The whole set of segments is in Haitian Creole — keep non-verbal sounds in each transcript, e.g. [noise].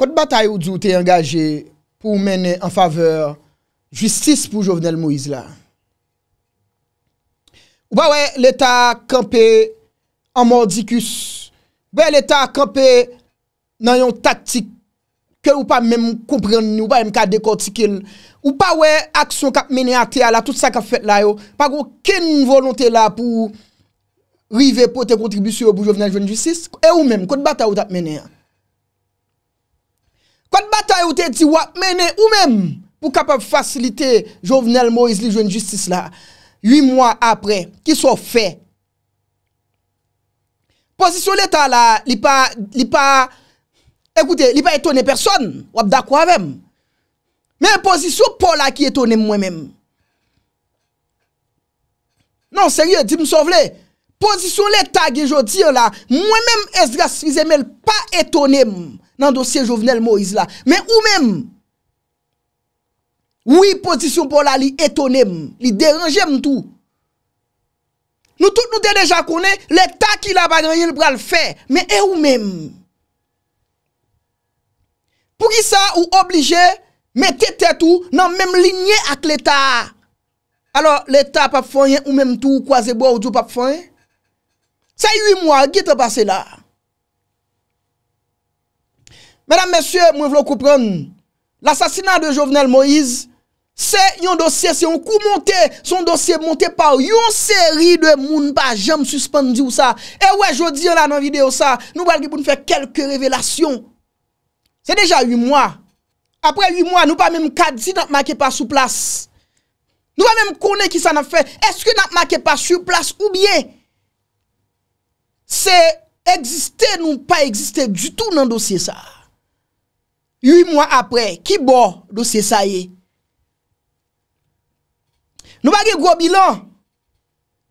Kote bata yo dzo te engaje pou mene an faveur jistis pou jovenel Moïse la. Ou pa we l'eta kampe an mordikus. Ou we l'eta kampe nan yon taktik ke ou pa mem kompreni ou pa yon kadekotikil. Ou pa we aksyon kap mene ate ala tout sa ka fwet la yo. Pa gwo ken yon volante la pou rive pou te kontribusyo pou jovenel jovenel jistis. E ou men, kote bata yo tap mene a. Kwan batay ou te ti wap mene ou mem pou kapap fasilite jovenel Moïse Lijon justice la. 8 mwa apre ki so fe. Pozisyon l'Etat la li pa etone person wap da kwa vem. Men pozisyon pou la ki etone mwen mem. Nan serye di msovle. Pozisyon l'Etat genjou diyo la, mwen menm es dras vizemel pa etonem nan dosye jovenel Moïse la. Men ou menm? Ou yi pozisyon pou la li etonem, li deranje mtou? Nou tout nou de deja konen, l'Etat ki la baganyen l'pral fe, men e ou menm? Pou ki sa ou oblige, men tete tout nan menm linye ak l'Etat. Alors l'Etat pa fwenye ou menm tou kwa zebo ou diyo pa fwenye? Se yu yu mwa, ki te pase la? Mèdam mèsyè, mwen vlo koupren, l'assassinat de Jovenel Moïse, se yon dosye, se yon kou montè, son dosye montè pa yon seri de moun pa jam suspendu sa. E wè, jodi yon la nan videyo sa, nou bal ki pou nou fè kelke revelasyon. Se deja yu mwa, apre yu mwa, nou pa mèm kad, si nan te make pa sou plas. Nou pa mèm konè ki sa nan fè, eske nan te make pa sou plas ou bie? E, Se egziste nou pa egziste du tout nan dosye sa Yui mwa apre, ki bo dosye sa ye Nou bagye gro bilan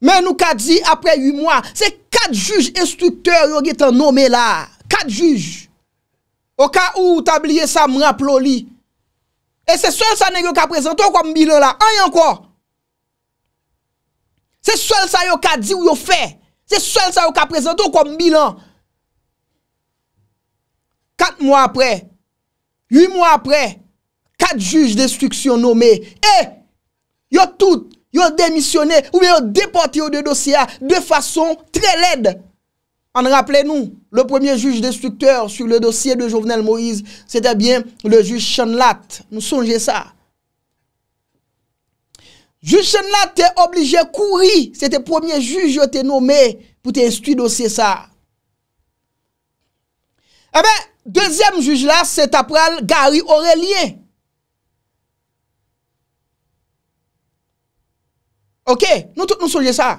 Men nou ka di apre yui mwa Se kat juj instukteur yo getan nome la Kat juj Ou ka ou tabliye sa mrap loli E se sol sa nen yo ka prezento kom bilan la An yon ko Se sol sa yo ka di ou yo fe A C'est seul ça qu'a présenté comme bilan. Quatre mois après, huit mois après, quatre juges d'instruction nommés. Et, ils tout, tous démissionné ou bien ont déporté de dossier de façon très laide. En rappelez-nous, le premier juge destructeur sur le dossier de Jovenel Moïse, c'était bien le juge Chanlat. Nous songez ça. Juge sen la te oblige kouri Se te premier juge te nome Pou te estudose sa Ebe, eh dezem juge la Se ta pral Gary Aurelien Ok, nou souje sa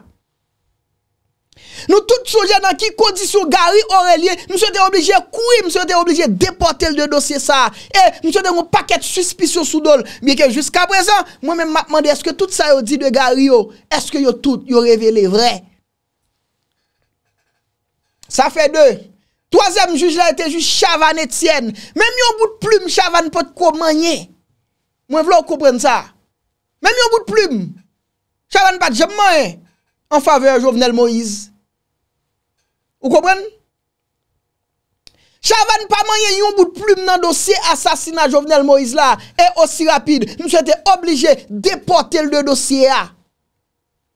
Nou tout souje nan ki kondisyon Gary Aurelien, msou te oblije koui, msou te oblije deportel de dosye sa. E, msou te moun paket suspisyon soudol, biye ke jusqu'a prezant, mwen men mapmande, eske tout sa yo di de Gary yo, eske yo tout yo revele vre? Sa fe de, toazem juj la ete juj Chavan Etienne, menm yo bout ploum Chavan pot kou manye, mwen vlo kou pren sa. Menm yo bout ploum, Chavan pat jemman, en fave a Jovenel Moïse. Ou komren? Chavan pa manye yon bout plume nan dosye asasina Jovenel Moïse la, e osi rapide. Mousse te oblige depote l de dosye a.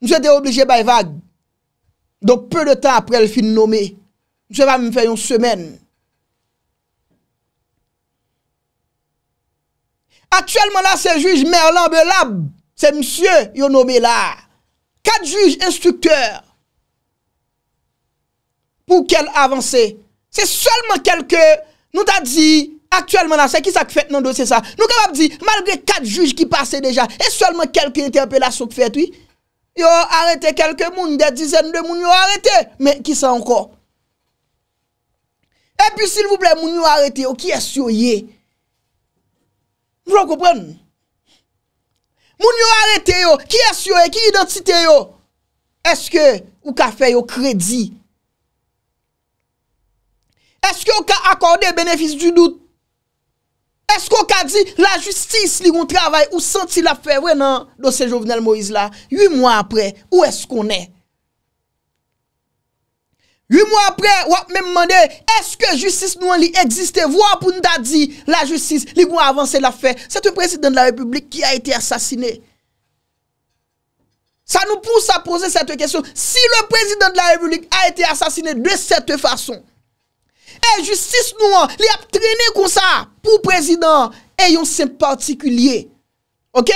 Mousse te oblige bay vague. Donk peu de tan apre l fin nomé. Mousse va mwen fè yon semen. Aktuellement la se juj merlan belab. Se msye yon nomé la. Kat juj instukteur. pou kel avanse. Se solman kelke, nou ta di, aktuel mena, se ki sa k fèt nan dosye sa. Nou kap ap di, malgre kat juj ki pase deja, e solman kelke interpelasyon k fèt, yo, arrete kelke moun, de dizen de moun yo arrete, men ki sa ankon. E pi sil vouple, moun yo arrete yo, ki es yo ye? Moun yo koupren? Moun yo arrete yo, ki es yo ye, ki identite yo? Eske, ou ka fè yo kredi? Est-ce qu'on a accordé bénéfice du doute? Est-ce qu'on a dit la justice li travail ou senti l'affaire fait ouais non ce Jovenel Moïse là 8 mois après où est-ce qu'on est? 8 mois après, ou même demandé, est-ce que justice nous existe? Voir pour nous dire, la justice, les avance avancé la C'est un président de la République qui a été assassiné. Ça nous pousse à poser cette question. Si le président de la République a été assassiné de cette façon, eh, justice, nous, hein. les a traîné comme ça pour président et eh, un particulier. OK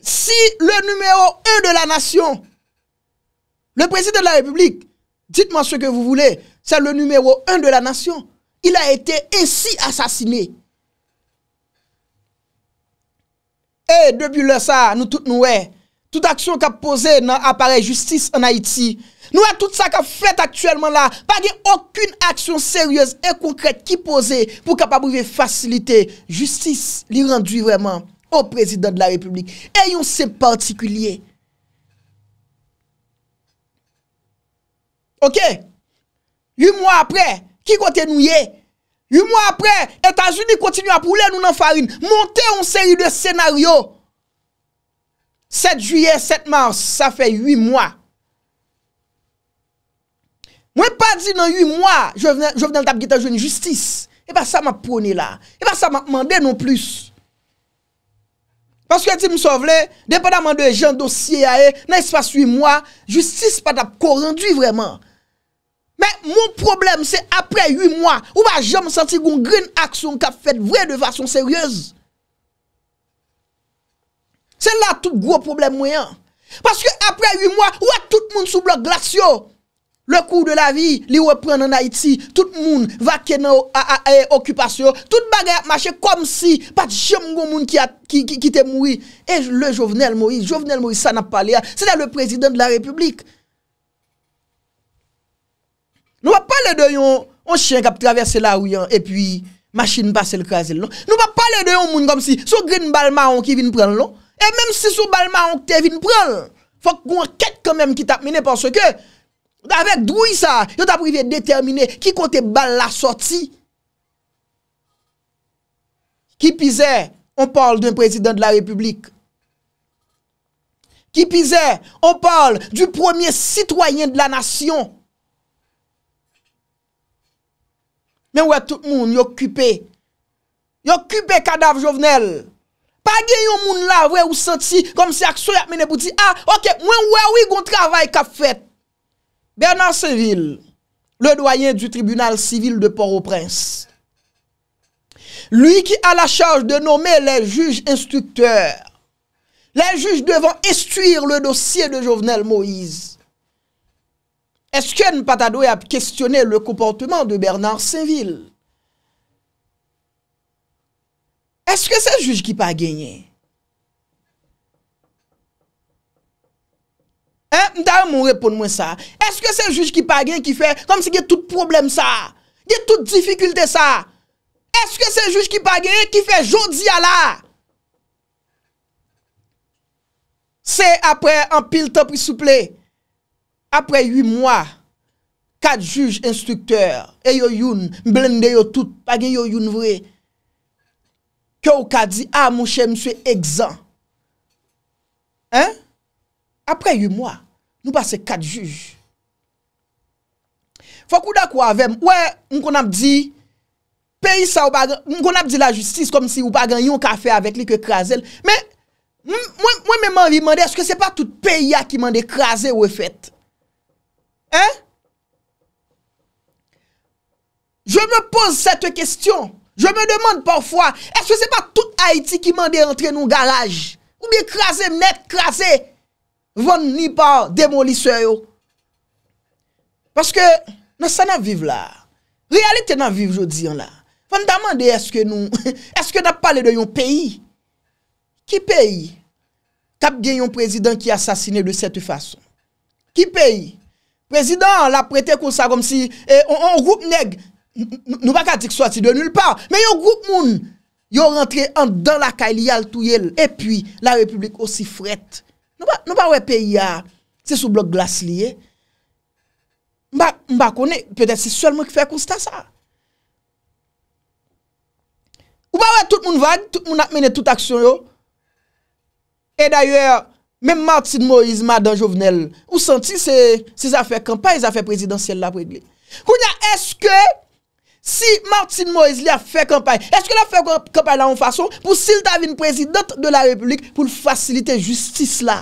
Si le numéro 1 de la nation, le président de la République, dites-moi ce que vous voulez, c'est le numéro un de la nation. Il a été ainsi assassiné. Et eh, depuis le ça, nous tous nous, Tout aksyon ka pose nan aparel justice an Haiti. Nou a tout sa ka fète aktuellement la. Pa gen akoun aksyon seryez e konkret ki pose pou kapabou ve facilite justice li rendu vreman o prezident de la republik. Eyon se partikulie. Ok. Yon mwa apre, ki kote nou ye. Yon mwa apre, Etasuni kontinu apou le nou nan farin. Monte yon seri de senaryo. 7 juye, 7 mars, sa fe 8 mwa. Mwen pa di nan 8 mwa, jò venè l tap gita jouni justice, e pa sa ma pouni la. E pa sa ma mande non plus. Paske ti msovle, depanaman de jen dosye ae, nan ispas 8 mwa, justice pa tap korandwi vreman. Men, moun problem se apre 8 mwa, ou ba jen msanti goun grin ak son kap fet vre devasyon seryèz. C'est là tout gros problème moyen. Parce que après 8 mois, ouais, tout le monde sous bloc glaciaux. Le coup de la vie, li reprend en Haïti, tout le monde va dans eh, occupation, tout bagay marche comme si pas de jamais moun qui a qui qui, qui te Et le Jovenel Moïse, Jovenel Moïse ça n'a pas c'est le président de la République. Nous va parler de yon, on chien qui a traversé la rue hein, et puis machine passe le craser Nous va parler de yon moun comme si son green Balma qui vient prendre l'eau. E menm si sou balman anke te vin pral, fok gwen ket kwen menm ki tap mene, panso ke, avek droui sa, yo tap prive determine, ki kote bal la soti. Ki pize, on parle dwen prezident de la republik. Ki pize, on parle du premier sitwayen de la nasyon. Men wè tout moun yok kipe, yok kipe kadav jovenel. Pas de monde là, senti, comme si a mené pour ah, ok, moi, oui, travail fait. Bernard Seville, le doyen du tribunal civil de Port-au-Prince, lui qui a la charge de nommer les juges instructeurs, les juges devant instruire le dossier de Jovenel Moïse. Est-ce que nous pas questionner le comportement de Bernard saint Est-ce que se juj ki pa genye? Mda moun repon mwen sa. Est-ce que se juj ki pa genye ki fe kom se genye tout problem sa? Genye tout difficulte sa? Est-ce que se juj ki pa genye ki fe jodi ala? Se apre an pil te prisouple, apre 8 mwa, 4 juj instukteur, e yo youn blende yo tout pa genye yo youn vreye. Kyo ou ka di, ah, a moun chè mswe egzan. Hein? Apre yu mwa, nou pa se kat juj. Fok ou da kwa vem, wè, moun kon ap di, peyi sa ou bagan, moun kon ap di la justis, kom si ou bagan yon ka fe avèk li ke krasel. Mè, mwen mè man vi mande, eske se pa tout peyi a ki mande krasel ou e fèt? Hein? Je mè pose sete kwestyon. Je me demande pwafwa, eske se pa tout Haiti ki mande entre nou garaj? Ou miye krasè mnèk krasè? Voun ni pa demoli sè yo? Paske, nan sa nan vive la. Realite nan vive jo diyan la. Voun damande eske nou, [laughs] eske nan pale de yon peyi? Ki peyi? Kap gen yon prezident ki asasine de sète fason. Ki peyi? Prezident la prete kon sa kom si, e, on goup neg, Nou pa katik swati de nul pa Men yon group moun Yon rentre an dan la kaili yal tou yel E pi la republik osi fret Nou pa we pe ya Se sou blok glas liye Mba kone Pe det se solmou ki fe konsta sa Ou pa we tout moun vade Tout moun akmene tout aksyon yo E dayo Mem Martin Moïse, madan jovenel Ou senti se zafè kampan E zafè prezidansyel la prezidansyel Ou nya eske Si Martin Moïse li a fè kampagne, eske li a fè kampagne la ou fason, pou sil ta vin prezidote de la republik, pou l'fasilite justice la.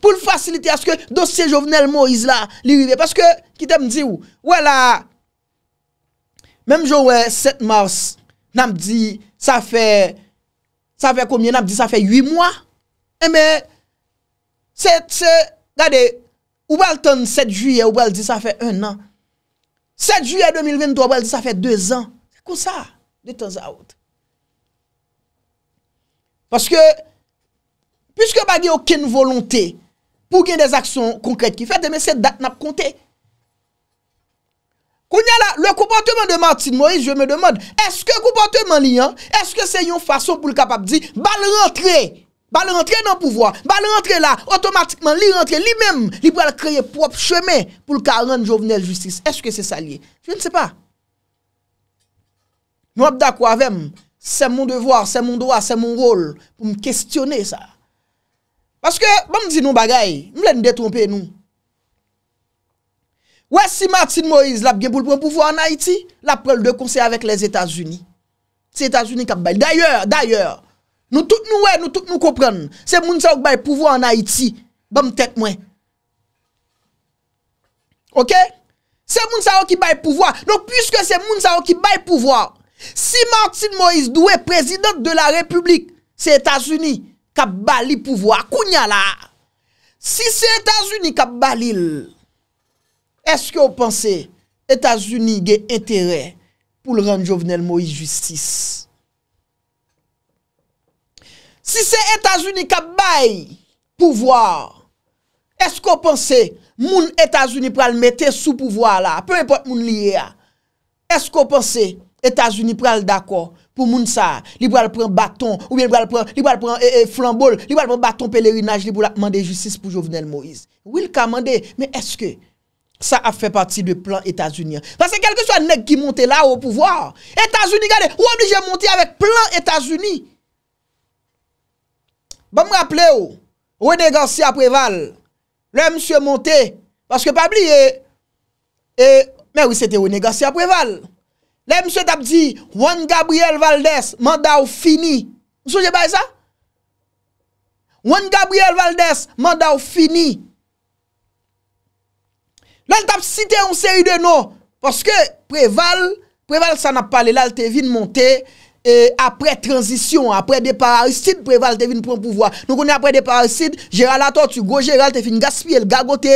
Pou l'fasilite aske dosye jovenel Moïse la li rive. Paske ki te mdi ou, wè la, mem jowe 7 mars, nam di, sa fè, sa fè komye, nam di sa fè 8 mwa, e me, set, gade, ou bal ton 7 juye, ou bal di sa fè 1 an, 7 juyè 2023, sa fè 2 an, kon sa, de tanza out. Paske, piskè bagè yon ken volontè, pou gen des aksyon konkret ki fè, demè se dat nap kontè. Koun ya la, le kompanteman de Martin Moïse, je me demande, eske kompanteman li yon, eske se yon fason pou l'kapap di, bal rentre, e, Bal rentrer dans le pouvoir, bal rentrer là, automatiquement, Li rentre lui-même, Il va créer propre chemin pour le 40 Jovenel justice. Est-ce que c'est ça lié? Je ne sais pas. Nous sommes d'accord avec c'est mon devoir, c'est mon droit, c'est mon rôle pour me questionner ça. Parce que, bon, dis nous bagay, me l'en détromper nous. est-ce si Martin Moïse l'a bien pour le pouvoir en Haïti, l'a pris le conseil avec les États-Unis. C'est les États-Unis qui D'ailleurs, d'ailleurs, nous tous nous nous tous nous comprenons. C'est qui a le pouvoir en Haïti. Bam tête moi. OK C'est moun qui qui le pouvoir. Donc puisque c'est moun qui a le pouvoir, si Martin Moïse doué président de la République, c'est États-Unis qui le pouvoir kounya Si c'est États-Unis qui bali, est-ce que vous pensez États-Unis ont intérêt pour rendre Jovenel Moïse justice Si se Etats-Unis ka bay pouvoar, esko pense moun Etats-Unis pral mette sou pouvoar la? Pe mwen pot moun liye a. Esko pense Etats-Unis pral dako pou moun sa? Li pral pran baton, li pral pran eh, eh, flambol, li pral pran baton pelerinaj, li pral mande justice pou Jovenel Moïse. Wilka mande, men eske sa a fe pati de plan Etats-Unis? Pase kelke so a neg ki monte la ou pouvoar? Etats-Unis gade, ou amni je monte avek plan Etats-Unis? Ba bon, m raple ou, renegansi apre val, le msye monte, paske pabli e, e, men wis ete renegansi apre val. Le msye tap di, wan Gabriel Valdez manda ou fini. M souje bay sa? Wan Gabriel Valdez manda ou fini. Le tap site ou seri de nou, paske pre val, pre val sa nap pale la tevin monte, E apre transition, apre depar Aristide Preval te vin pou pouvoi nou konen apre depar Aristide, Gérald Aton tu go Gérald, te fin Gaspiel, Gagote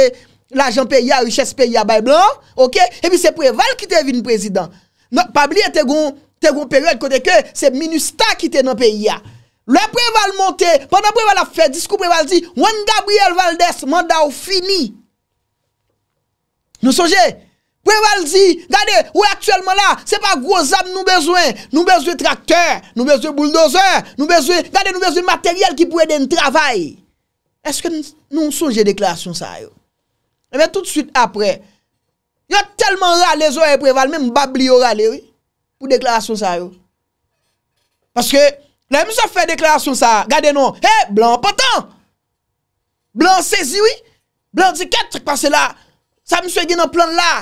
l'agent P.I.A, Richesse P.I.A, Bay Blanc ok, epi se Preval ki te vin prezident, non, pabli e te gon te gon P.I.A koteke, se Minusta ki te nan P.I.A, lè Preval monte, pandan Preval a fè, disko Preval di, wèn Gabriel Valdez, manda ou fini nou sonje Preval zi, gade, ou aktuelman la, se pa grozame nou bezwen. Nou bezwen trakteur, nou bezwen bouldozer, nou bezwen, gade, nou bezwen materyal ki pou eden travay. Eske nou msonje deklarasyon sa yo? Emen tout süt apre. Yo telman rale zo e preval, men mbabli yo rale yo. Pou deklarasyon sa yo? Paske, la msonje fè deklarasyon sa, gade nou, e, blan potan! Blan sezi, oui! Blan zi ket, chak pa se la! Sa msonje di nan plan la!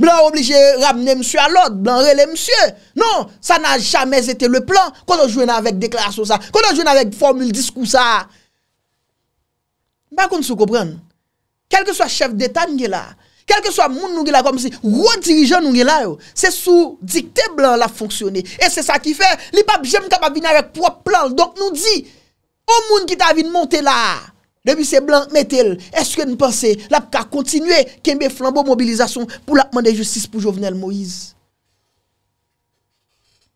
Blan oublije ramne msye alot, blan rele msye. Non, sa nan jamez ete le plan. Koto jwen avèk deklarasyon sa, koto jwen avèk formil diskou sa. Bakoun sou kopren. Kelke swa chef detan nge la, kelke swa moun nou ge la kom si, wot dirijan nou ge la yo, se sou dikte blan la fonksyone. E se sa ki fe, li pap jem kap avine avèk prop plan. Donk nou di, ou moun ki ta avine monte la. Depi se blan metel Eske nou pense Lap ka kontinue Kembe flambo mobilizasyon Pou lapman de justice pou Jovenel Moïse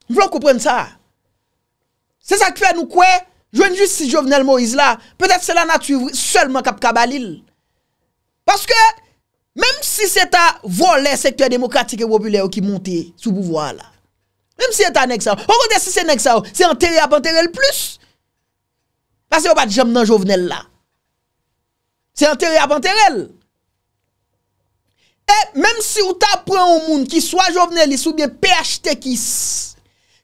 Nou flan koupren sa Se sa kwen nou kwe Jwen justice Jovenel Moïse la Petet se la natuivri Selman kap kabalil Paske Mem si se ta Vole sektour demokratik e wopule Ou ki monte sou bouvoan la Mem si se ta nek sa Pongote se se nek sa Se enteri ap enteri el plus Paske ou pat jam nan Jovenel la Se anterè ap anterèl. E, mèm si ou ta pran ou moun ki swa jovenel, e soubyen PHTKIS,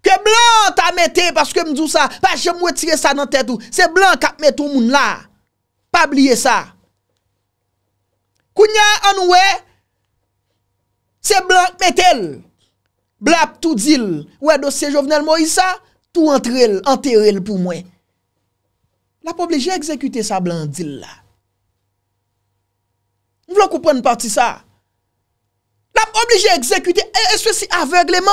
ke blan ta metè, paske mdou sa, paske mwè tire sa nan tètou, se blan kap metou moun la. Pa blie sa. Kounya an ouè, se blan metèl. Blan tout dil. Ouè, e dos se jovenel mwè yisa, tout anterèl pou mwen. La poble, jè ekzekute sa blan dil la. Nous voulons comprendre partie ça. L'a obligé à exécuter, et ceci aveuglément.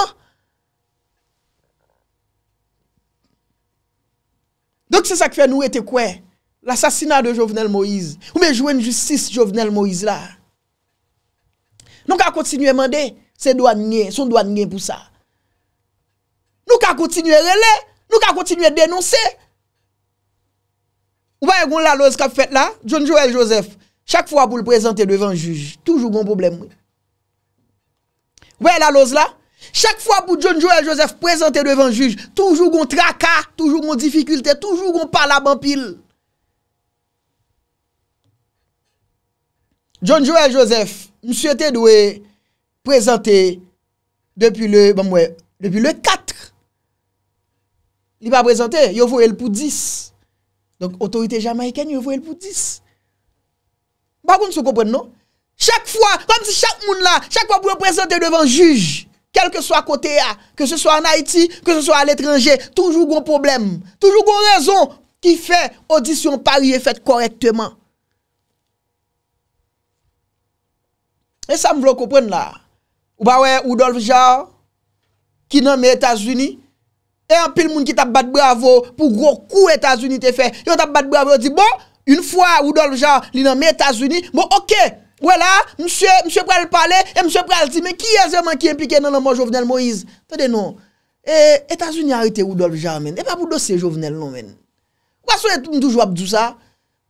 Donc c'est ça qui fait nous être quoi? L'assassinat de Jovenel Moïse. Ou bien jouer une justice Jovenel Moïse là. Nous allons continuer à demander, c'est douanier, son douanier pour ça. Nous allons continuer à nous allons continuer à dénoncer. Ou bien, la qui qu'a fait là, John Joel Joseph. chak fwa pou l prezante devan juj, toujou goun problem wè. Wè la loz la, chak fwa pou John Joel Joseph prezante devan juj, toujou goun traka, toujou goun difikulte, toujou goun pala bampil. John Joel Joseph, msye te dwe prezante depi le, ban mwè, depi le katre. Li pa prezante, yo vwè l pou dis. Donk otorite Jamaiken yo vwè l pou dis. Par contre, vous comprenez, non? Chaque fois, comme si chaque monde là, chaque fois vous présentez devant juge, quel que soit côté là, que ce soit en Haïti, que ce soit à l'étranger, toujours gros problème, toujours gros raison qui fait audition Paris est faite correctement. Et ça vous veut comprendre là. Ou bah ouais, Jarre, qui les États-Unis, et un pile monde qui t'a battu bravo pour gros coup États-Unis te fait. yon t'a battu bravo, dit bon, une fois, Rudolf Jean, il est dans les États-Unis. Bon, ok. Voilà, monsieur, monsieur Pral parler et monsieur Pral dit, mais qui est qui est impliqué dans le mort Jovenel Moïse? Attendez, non. Et États-Unis a arrêté Rudolf Jean, Et pas pour dossier Jovenel, non, men. Pourquoi est toujours tout ça?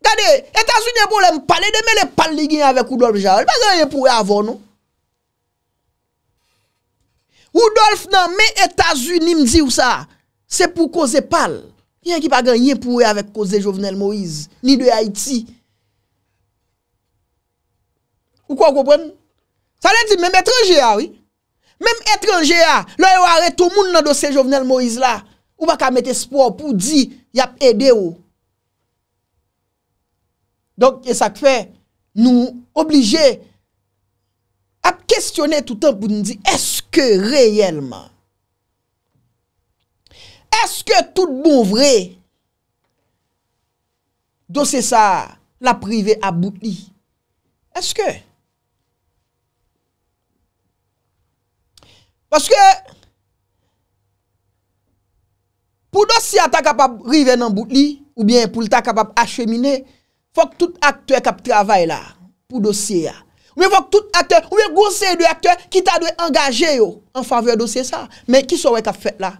Regardez, États-Unis a problème, parler de mais parle de avec Rudolf Jean. Pas rien pour avant, non? Rudolf, non, mais États-Unis me dit ça. C'est pour causer pâle. Yen ki pa ganyen pou we avek koze Jovenel Moïse. Ni de Haiti. Ou kwa ou kopwenn? Sa le di, mem etranje ya, oui. Mem etranje ya, lo yo are tou moun nan do se Jovenel Moïse la. Ou baka met espo pou di, yap ede yo. Oh. Donk, e sak fe, nou oblige, ap kestyone toutan pou di, eske reyelman? eske tout bon vre dosye sa la prive a bout li? Eske? Paske pou dosye a ta kapab prive nan bout li ou bien pou ta kapab achemine fok tout aktwe kap travay la pou dosye a. Ou mi fok tout aktwe, ou mi gosey de aktwe ki ta dwe angaje yo an fave do se sa men ki souwe kap fet la?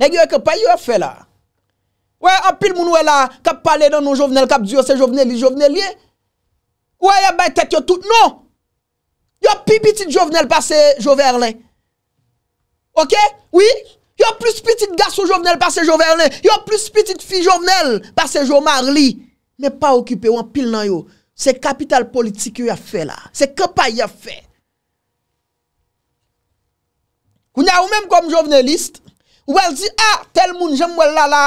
Nèk yo e kapay yo e fè la Ou e apil moun ou e la Kap pale nan nou jovenel Kap diyo se jovenel li, jovenel li Ou e bay tèt yo tout nou Yo pi piti jovenel pa se jovenel Ok, oui Yo plus piti gaso jovenel pa se jovenel Yo plus piti fi jovenel Pa se jo marli Mè pa okipe ou apil nan yo Se kapital politik yo e fè la Se kapay yo fè Kounè a ou mèm kom jovenelist Kounè a ou mèm kom jovenelist Ou wèl di, ah, tel moun jem wèl la la,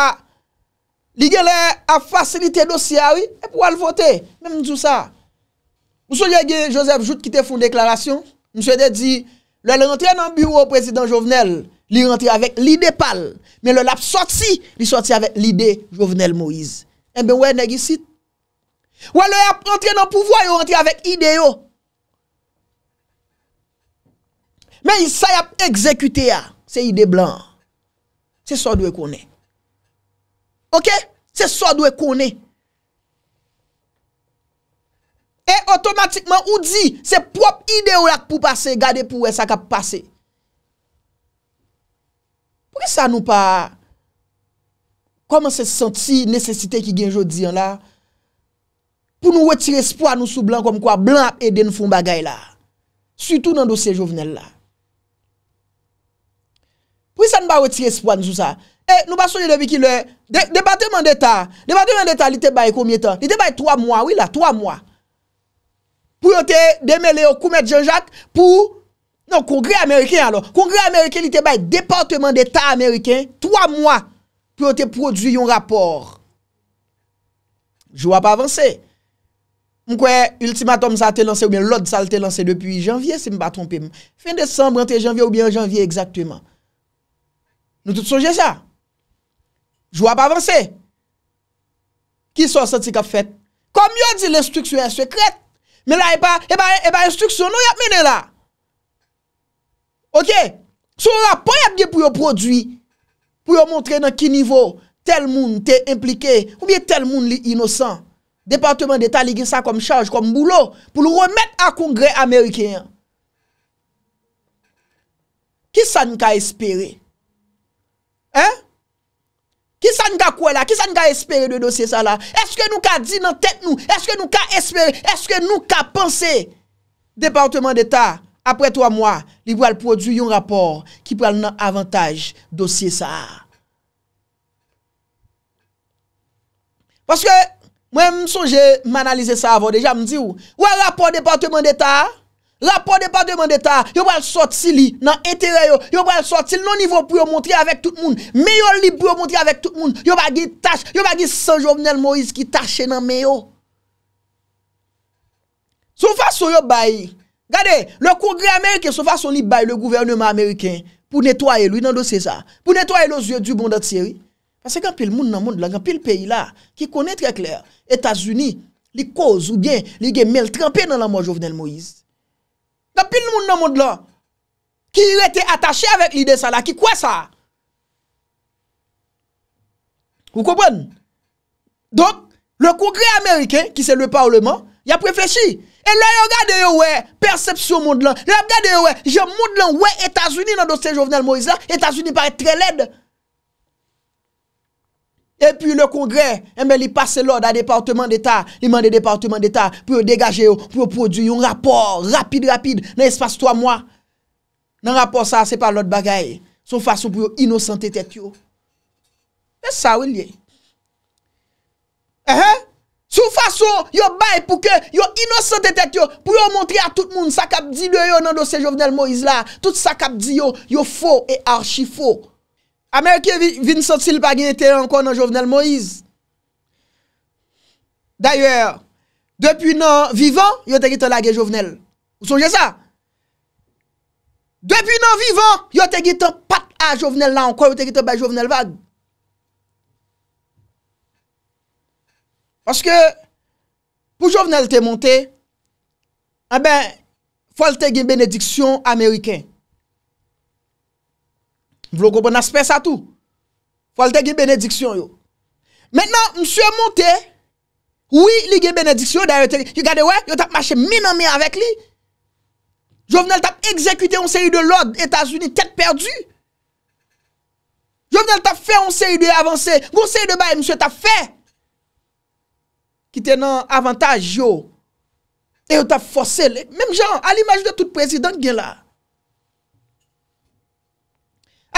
li gè lè ap fasilite dosya ah wè, ep wèl vote, mèm djousa. Moussou jè gè Joseph Jout kite foun deklarasyon, moussou jè di, lè lè rentre nan bureau prezident Jovenel, li rentre avèk li depal, mè lè lè ap sorti, li sorti avèk li depal, li rentre avèk l'idé Jovenel Moïse. Mèm bè wèl negi sit. Ou wèl lè ap rentre nan pouvoi, yo rentre avèk ide yo. Mè yi say ap ekzekute ya, se ide blan, Se so dwe konen. Ok? Se so dwe konen. E otomatikman ou di, se prop ideyo la pou pase, gade pou wè sa ka pase. Pwè sa nou pa, koman se senti nesesite ki genjou diyan la, pou nou wetire spo anou sou blan, konm kwa blan ap ede nou foun bagay la. Soutou nan dosye jovenel la. Wè sa nou ba wè ti espwane sou sa? E nou ba sou yon deviki lè, debatèman d'Etat, debatèman d'Etat li te baye koumye tan? Li te baye 3 mwa, wè la, 3 mwa. Pou yon te demele yo koumèd Jean-Jacques, pou, nan kongre Ameriken alò, kongre Ameriken li te baye deportèman d'Etat Ameriken, 3 mwa, pou yon te produ yon rapor. Jou wè pa avanse. Mkwe, ultimatom sa te lanse, ou bien lòd sa te lanse depi janvye, se mba trompèm. Fin desembre, ante janvye, ou bien janvye, ex Nou tout sonje sa. Jou ap avanse. Ki son senti kap fet? Kom yo di l'instruksyon yon sekret. Men la e pa, e pa instruksyon nou yon menen la. Ok? Sou la pou yon ap de pou yon prodwi. Pou yon montre nan ki nivou. Tel moun te implike. Ou biye tel moun li inosan. Departement de tali gen sa kom chanj, kom boulou. Pou loun remet a kongre Amerikeyan. Ki sa n ka espere? Kisa nga kwe la? Kisa nga espere de dosye sa la? Eske nou ka di nan tet nou? Eske nou ka espere? Eske nou ka pense? Departement d'Etat, apre 3 mwa, li wale produ yon rapor ki wale nan avantaj dosye sa. Paske mwen msonje manalize sa avon. Deja mdi ou? Ou e rapor Departement d'Etat? Rapport département d'État, yo va sortir li dans intérêt yo, yo va sortir non niveau pour montrer avec tout le monde. Mais yo li pour montrer avec tout le monde. Yo va gè tache, Il va Saint Jovenel Moïse qui tache dans mais yo. Sou façon yo bail. Regardez, le congrès américain sou façon li bay le gouvernement américain pour nettoyer lui dans dossier ça. Pour nettoyer les yeux du monde entier. Parce que pile monde dans monde la quand pile pays là qui connaît très clair États-Unis, les causes ou bien, les Mel trempé dans la mort Jovenel Moïse plus de monde dans monde là qui était attaché avec l'idée ça là, qui quoi ça Vous comprenez Donc le Congrès américain qui c'est le parlement, il a réfléchi. Et là, il regarde, ouais, perception monde là. Il regarde, ouais, je monde là, ouais, États-Unis dans le dossier Jovenel Moïse là, États-Unis paraît très laide. E pi ou nou kongre, e eh me li pase lò da departement d'Etat, li mande departement d'Etat pou yo degaje yo, pou yo produ yon rapor, rapide, rapide, nan espase 3 mwa. Nan rapor sa, se pa lòt bagaye, sou fason pou yo eh, inosante tet yo. E sa ou liye? Sou fason yo bay pou ke yo inosante tet yo, pou yo montre a tout moun sa kap di lò yo nan dosè jovenel Moïse la, tout sa kap di yo, yo fo e archi fo. Amerike vin sot sil bagye te ankon nan jovenel Moise. D'aywer, depi nan vivan, yo te giton lage jovenel. Ou sonje sa? Depi nan vivan, yo te giton pat a jovenel la ankon, yo te giton bay jovenel bag. Paske, pou jovenel te monte, abe, pou yo te giton benediksyon Amerikey. Vlo kompon aspe sa tou. Fwa lte gen benediksyon yo. Mwen nan, msye monte, woui li gen benediksyon yo, da yon te li, yon te ap mache minan miya avek li. Jou vnen te ap ekzekute yon seri de l'od, Etasuni, tet perdu. Jou vnen te ap fe yon seri de avanse, yon seri de baye, msye te ap fe. Ki tenan avantaj yo. E yon te ap force le. Mem jan, al imaj de tout prezident gen la.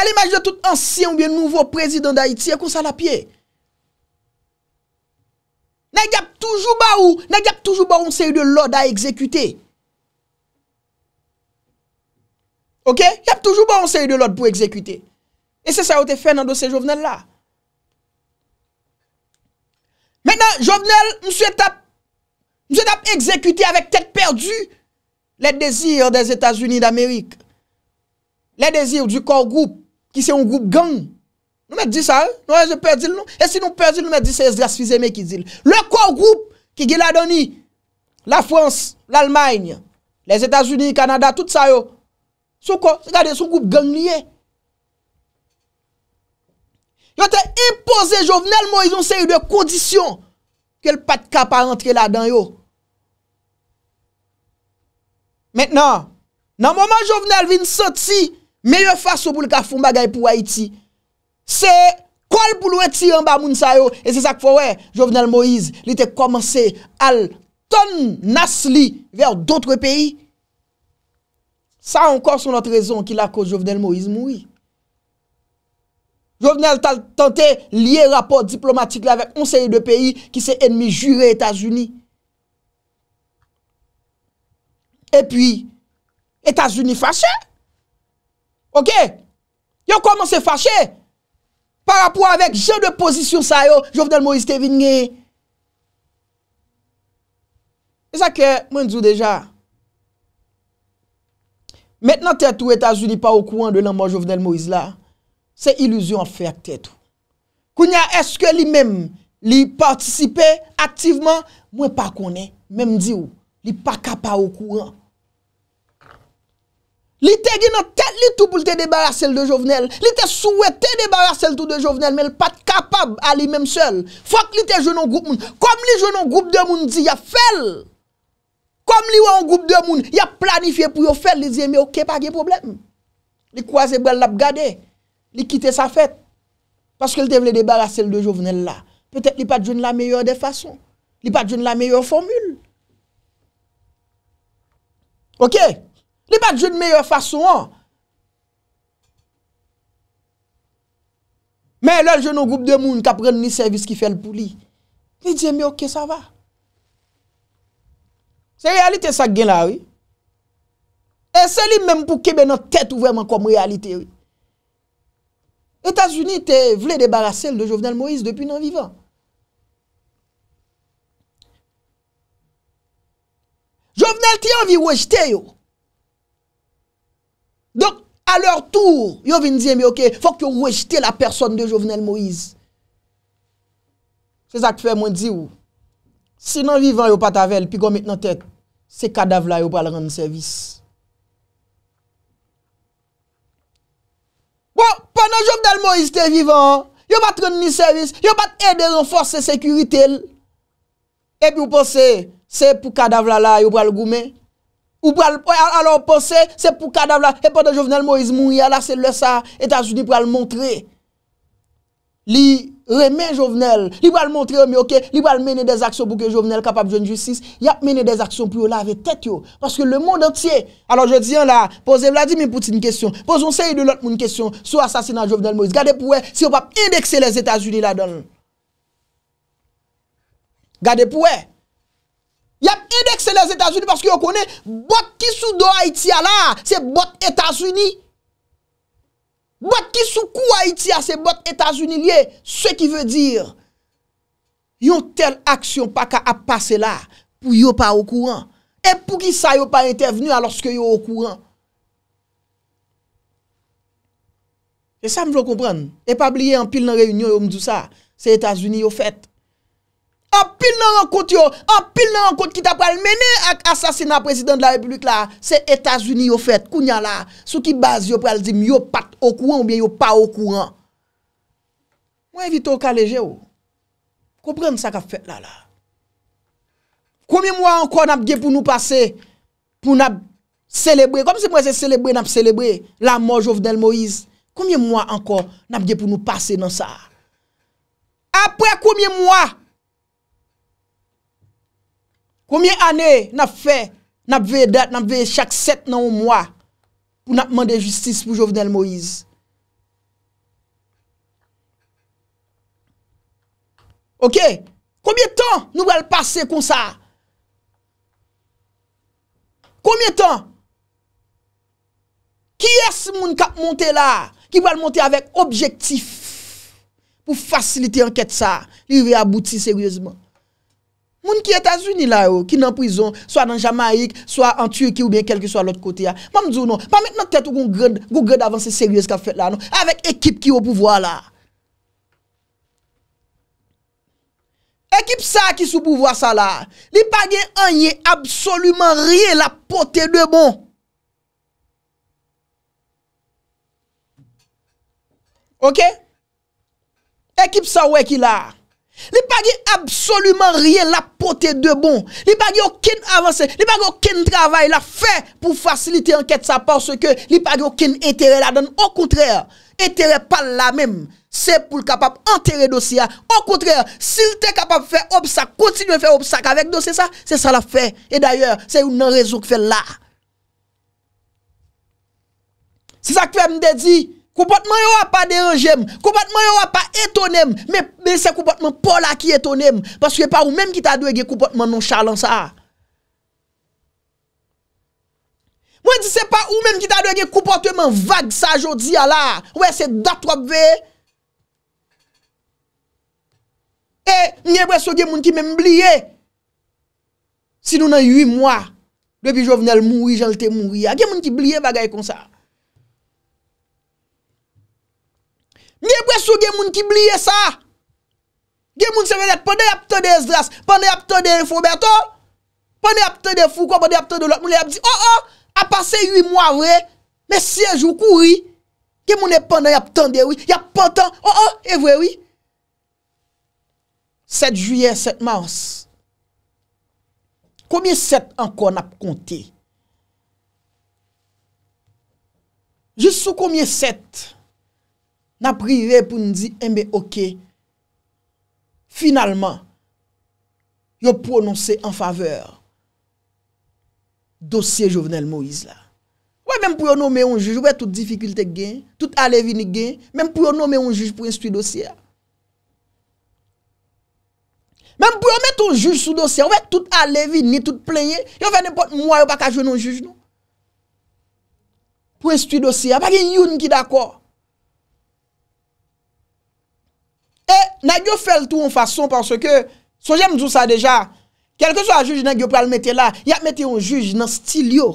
À l'image de tout ancien ou bien nouveau président d'Haïti, à ça la pied. Il toujours ba toujours ba conseil série de l'ordre à exécuter. OK Il y a toujours un série de l'ordre pour exécuter. Et c'est ça que fait dans ce dossier là. Maintenant, Jovenel, monsieur tap, monsieur exécuté avec tête perdue les désirs des États-Unis d'Amérique, les désirs du corps groupe, Ki se yon goup gang. Nou mè di sa, nou mè di se pèdil nou. E si nou pèdil, nou mè di se yon drasfize mè ki dil. Le kwa goup ki gil adoni? La Frans, l'Almanye, les Etats-Unis, Kanada, tout sa yo. Sou kwa? Se gade, sou goup gang liye. Yo te impose jovenel, mwen yon se yon de kondisyon ke l pat kap a antre la dan yo. Mètenan, nan mwaman jovenel vin sot si, Meyo fasyo pou li ka foun bagay pou Haiti, se kwa li pou lou eti yon ba moun sayo, e se sak fowè, Jovenel Moïse li te komanse al ton nasli ver doutre peyi. Sa ankon son lot rezon ki la kou Jovenel Moïse moui. Jovenel tante liye rapor diplomatik la vek moun seyi de peyi ki se enmi jure Etas-Unis. E pi Etas-Unis fasyon, Ok? Yon koman se fache Parapou avèk jè de pozisyon sa yo Jovenel Moïse te vin nge E sa kè, mwen dzou deja Mèt nan tètou etajou li pa ou kouan De nan mwen Jovenel Moïse la Se iluzyon fè ak tètou Kounya eske li mèm Li patisipe aktiveman Mwen pa konè, mèm di ou Li pa kapa ou kouan Li te gina tet li tout pou li te debara sel de jovenel. Li te souwe te debara sel tout de jovenel. Men li pat kapab a li menm sel. Fwa ki li te joun an goup moun. Kom li joun an goup de moun di ya fel. Kom li wè an goup de moun. Ya planifiye pou yo fel. Li diye me ok pa ge problem. Li kwa ze bel lap gade. Li kite sa fet. Paske li te vle debara sel de jovenel la. Petet li pat joun la meyor de fason. Li pat joun la meyor formule. Ok. Li pat joun mèye fason an. Mè lòl joun nou goup de moun ka pren ni servis ki fèl pou li. Li dje mè ok, sa va. Se realite sa gen la, oui. E se li mèm pou kebe nan tèt ou vèman kom realite, oui. Etats-Unis te vle debarase l de Jovenel Moïse depi nan vivan. Jovenel ti an vi wèjte yo. Donk, a lor tou, yo vin diye mi ok, fok yo mwen jite la person de jovenel Moïse. Se zak fè mwen diyo, sinan vivan yo patavel, pi kon mit nan tek, se kadav la yo pal rande servis. Bon, panan jovenel Moïse te vivan, yo pat rande ni servis, yo pat e de zon forse sekuritel. E pi ou pan se, se pou kadav la la yo pal goumen. Ou pral pral alon ponse se pou kadav la epote jovenel Moïse moun ya la sel le sa Etats-Unis pral montre Li reme jovenel Li pral montre mi ok Li pral mene des aksyon pou ke jovenel kapap joun justice Yap mene des aksyon pou yo la ve tet yo Paske le moun entye Alors je diyan la Pose vladim mi pouti n kesyon Pozon se yi de lot moun kesyon Sou asasina jovenel Moïse Gade pou we si yo pap indekse les Etats-Unis la don Gade pou we Y ap indekse les Etats-Unis paske yo konen, bot ki sou do Haiti a la, se bot Etats-Unis. Bot ki sou kou Haiti a, se bot Etats-Unis liye. Se ki ve dire, yon tel aksyon pa ka ap pase la, pou yo pa okouran. E pou ki sa yo pa intervenu aloske yo okouran. E sa m vlo kompran. E pa bliye an pil nan reyunyon yo m dousa. Se Etats-Unis yo fèt. Anpil nan ankot yo, anpil nan ankot ki ta pral mene ak asasina prezident de la republik la, se Etasuni yo fèt, kounyan la, sou ki baz yo pral di myo pat okouan ou mye yo pa okouan. Mwen evite ou kaléje ou, koprenn sa ka fèt la la. Koumyen mwen ankon napge pou nou pase, pou nap celebre, kom se mwen se celebre nap celebre, la mòj of Del Moïse, koumyen mwen ankon napge pou nou pase nan sa. Apre koumyen mwen ankon, Komiye ane na fe, na beve chak set nan ou mwa, pou na pman de justice pou Jovenel Moïse? Ok? Komiye tan nou bel pase kon sa? Komiye tan? Ki es moun kap monte la, ki bel monte avek objektif pou fasilite anket sa, li ve abouti seryosman? Moun ki Etasuni la yo, ki nan pwison, swa nan Jamaik, swa an Tuye ki ou bien kel ki swa lot kote ya. Moun mdzou nou, pa mwen nan tèt ou goun gèd avansè sèryè s'ka fèt la nou, avèk ekip ki yo pouvoa la. Ekip sa ki sou pouvoa sa la. Li bagen anye, absolouman rie la potè de bon. Ok? Ekip sa wè ki la. Li pa absolument rien la pote de bon. Li pa a aucun Il li pa aucun travail la fait pour faciliter enquête sa parce que li pa aucun intérêt la donne. Au contraire, intérêt pas la même. C'est pour capable enterrer dossier. Au contraire, s'il est capable de faire obstacle, Continuer à faire obstacle avec dossier ça, c'est ça la fait. Et d'ailleurs, c'est une raison que fait là. C'est ça que tu me dit Koupotman yon wap pa derenjem, koupotman yon wap pa etonem, me se koupotman pola ki etonem, paswe pa ou menm ki ta dwege koupotman non chalan sa. Mwen di se pa ou menm ki ta dwege koupotman vag sa jodzi ala, wè se dat wap ve. E, mwenye wè so gen moun ki menm bliye, si nou nan yuwi mwa, dwe pi jo vnel moui, jan lte moui, a gen moun ki bliye vaga e konsa. Ni e bre sou gen moun ki bliye sa? Gen moun se venet, pande yap tonde es dras, pande yap tonde enfo beto, pande yap tonde fou, kwa pande yap tonde lot, moun e yap di, oh, oh, a pase yu mwa we, me siye jou kouri, gen moun e pande yap tonde we, yap pantan, e vwe we, 7 juyen, 7 mars, komye 7 ankon ap konti? Jisou komye 7? na prive pou nou di, embe, eh, ok, finalman, yo prononse en faveur, dosye jovenel Moïse la. Wè, mèm pou yo nou mè yon juj, wè tout difficulte gen, tout alevi ni gen, mèm pou yo nou mè yon juj pou instuit dosye. Mèm pou yo mè ton juj sou dosye, wè tout alevi ni tout plenye, yo vè nèpote mwa yo pa ka joun yon juj nou. Pou instuit dosye, apak yon yon ki d'akor. E, nagyo fel tou an fason panso ke, sou jem djou sa deja, kelke sou a juj nagyo pral mette la, ya mette yon juj nan stil yo.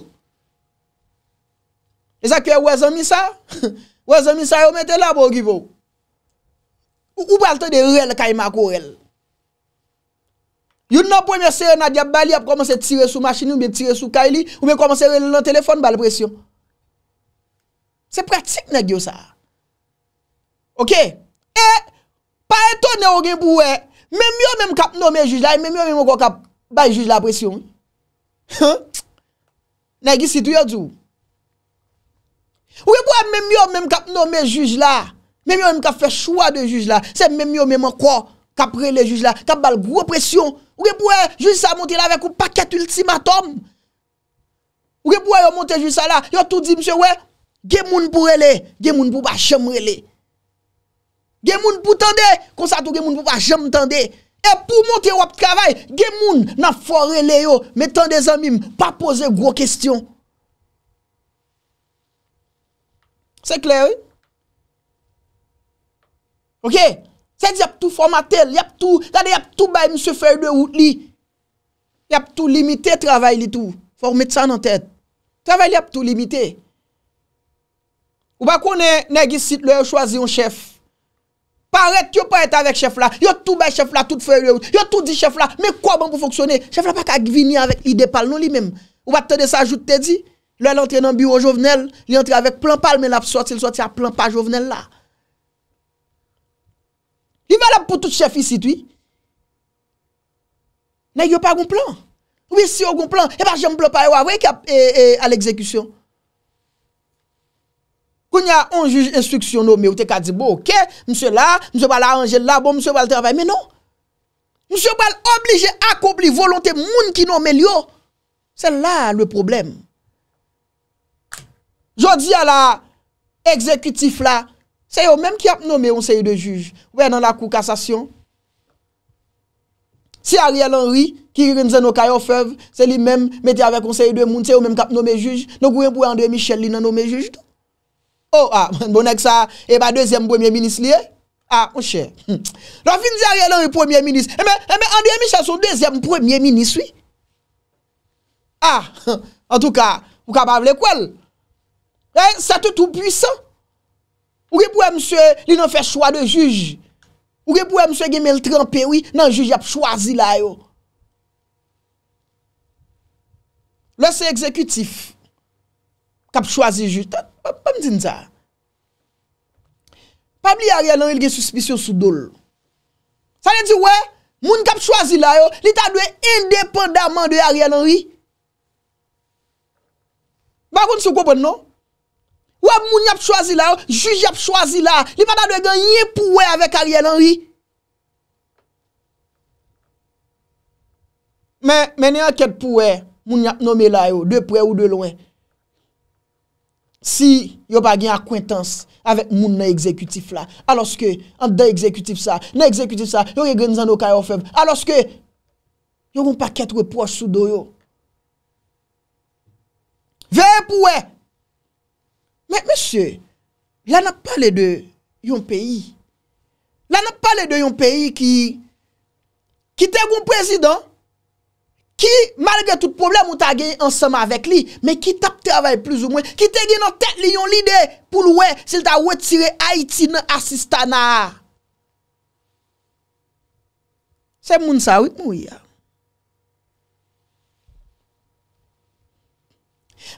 E sa ke wè zan mi sa, [laughs] wè zan mi sa yo mette la pou givou. Ou pral te de rel kay mako rel. You nou pou mè se yon nagya bali ap komanse tire sou machini, ou mè tire sou kay li, ou mè komanse rel nan telefon bal presyon. Se pratik nagyo sa. Ok? E, Pa eto ne o gen pou we, mem yo menm kap nou men juj la, e mem yo menm an kon kap bay juj la presyon. Ha? Na e gisitou yo djou. Ou gen pou we mem yo menm kap nou men juj la, mem yo menm kap fè choua de juj la, se mem yo menm an kon kap rele juj la, kap bal gro presyon. Ou gen pou we juj sa monti la vek ou paket ultimatom. Ou gen pou we yo monti juj sa la, yo tou di mse we, gen moun pou rele, gen moun pou ba chem rele. Gen moun pou tende, konsato gen moun pou pa jem tende. E pou monte wap travay, gen moun nan fore le yo, metan de zan mim, pa pose gro kestyon. Se kler? Ok? Se di ap tou formatel, yap tou, dade yap tou bay msou fèr de wout li, yap tou limite travay li tou, fòr met sa nan tèd. Travay li ap tou limite. Ou bako ne gisit lò yo chwazi yon chèf, Parete, yo pou ete avek chef la. Yo toube chef la, tout fere ou. Yo tout di chef la. Me kwa ban pou foksyone? Chef la pa ka gvini avek ide pal nou li mem. Ou pa tede sa joute te di. Lè l'entre nan biro jovenel. Lè entre avek plan pal. Men ap sorti, lè sorti a plan pa jovenel la. Li valab pou tout chef isi tui? Ne yo pa goun plan. Ou bi si yo goun plan? E pa jem blopare wawek a e, e, l'ekzekusyon. Koun ya an juj instruksyon nou me ou te ka di bo, ke, msè la, msè bala anje la, bon msè bala te avay, men nou, msè bala oblige akobli volante moun ki nou me li yo, se la le problem. Jodi ya la, ekzekutif la, se yo menm ki apnoume yon seyi de juj, wè nan la kou kassasyon, se Ariel Henry, ki rinzen nou kayo fev, se li menm mette avè konseyi de moun, se yo menm kapnoume juj, nou gwen pou yande Michel li nan noume juj tou. O, a, mwen bonèk sa, e ba deuxième premier ministre li, ah, hmm. e? A, mwen chè. Nan fin zè a rè lan yon premier ministre. E eh mè, e eh mè, an dè mi chè son deuxième premier ministre, oui? A, ah, [laughs] en tout kà, mwen kap avlè kòl? E, sa toutou puissant. Ou ki pouè msè, li nan fè chwa de juj. Ou ki pouè msè gen men l'trampè, oui, nan juj ap chwazi la yo. Lè se exekutif. Kap chwazi jute, eh. Pabli Ariel Henry li gen suspisyon sou dol. Sa ne di we, moun kap chwazi la yo, li ta dwe indepandaman de Ariel Henry. Bakoun sou kopon nou? Ou ap moun ap chwazi la yo, juji ap chwazi la, li pa ta dwe ganyen pou we avek Ariel Henry. Men eny anket pou we, moun ap nomi la yo, dwe pre ou dwe loin. Si yo pa gen akwentans avèk moun nan ekzekutif la, aloske, an den ekzekutif sa, nan ekzekutif sa, yo gen zan nou kaya ofev, aloske, yo gon pa ketwe pou asudo yo. Veye pou we! Veye pou we! Me, me sè, la nan pale de yon peyi, la nan pale de yon peyi ki, ki te bon prezident. ki malge tout problem ou ta genye ansema vek li, me ki tap trabay plus ou mwen, ki te genye nan tet li yon lide, pou lwè, se lta wetire Haiti nan asistanat. Se moun sa wik mou ya.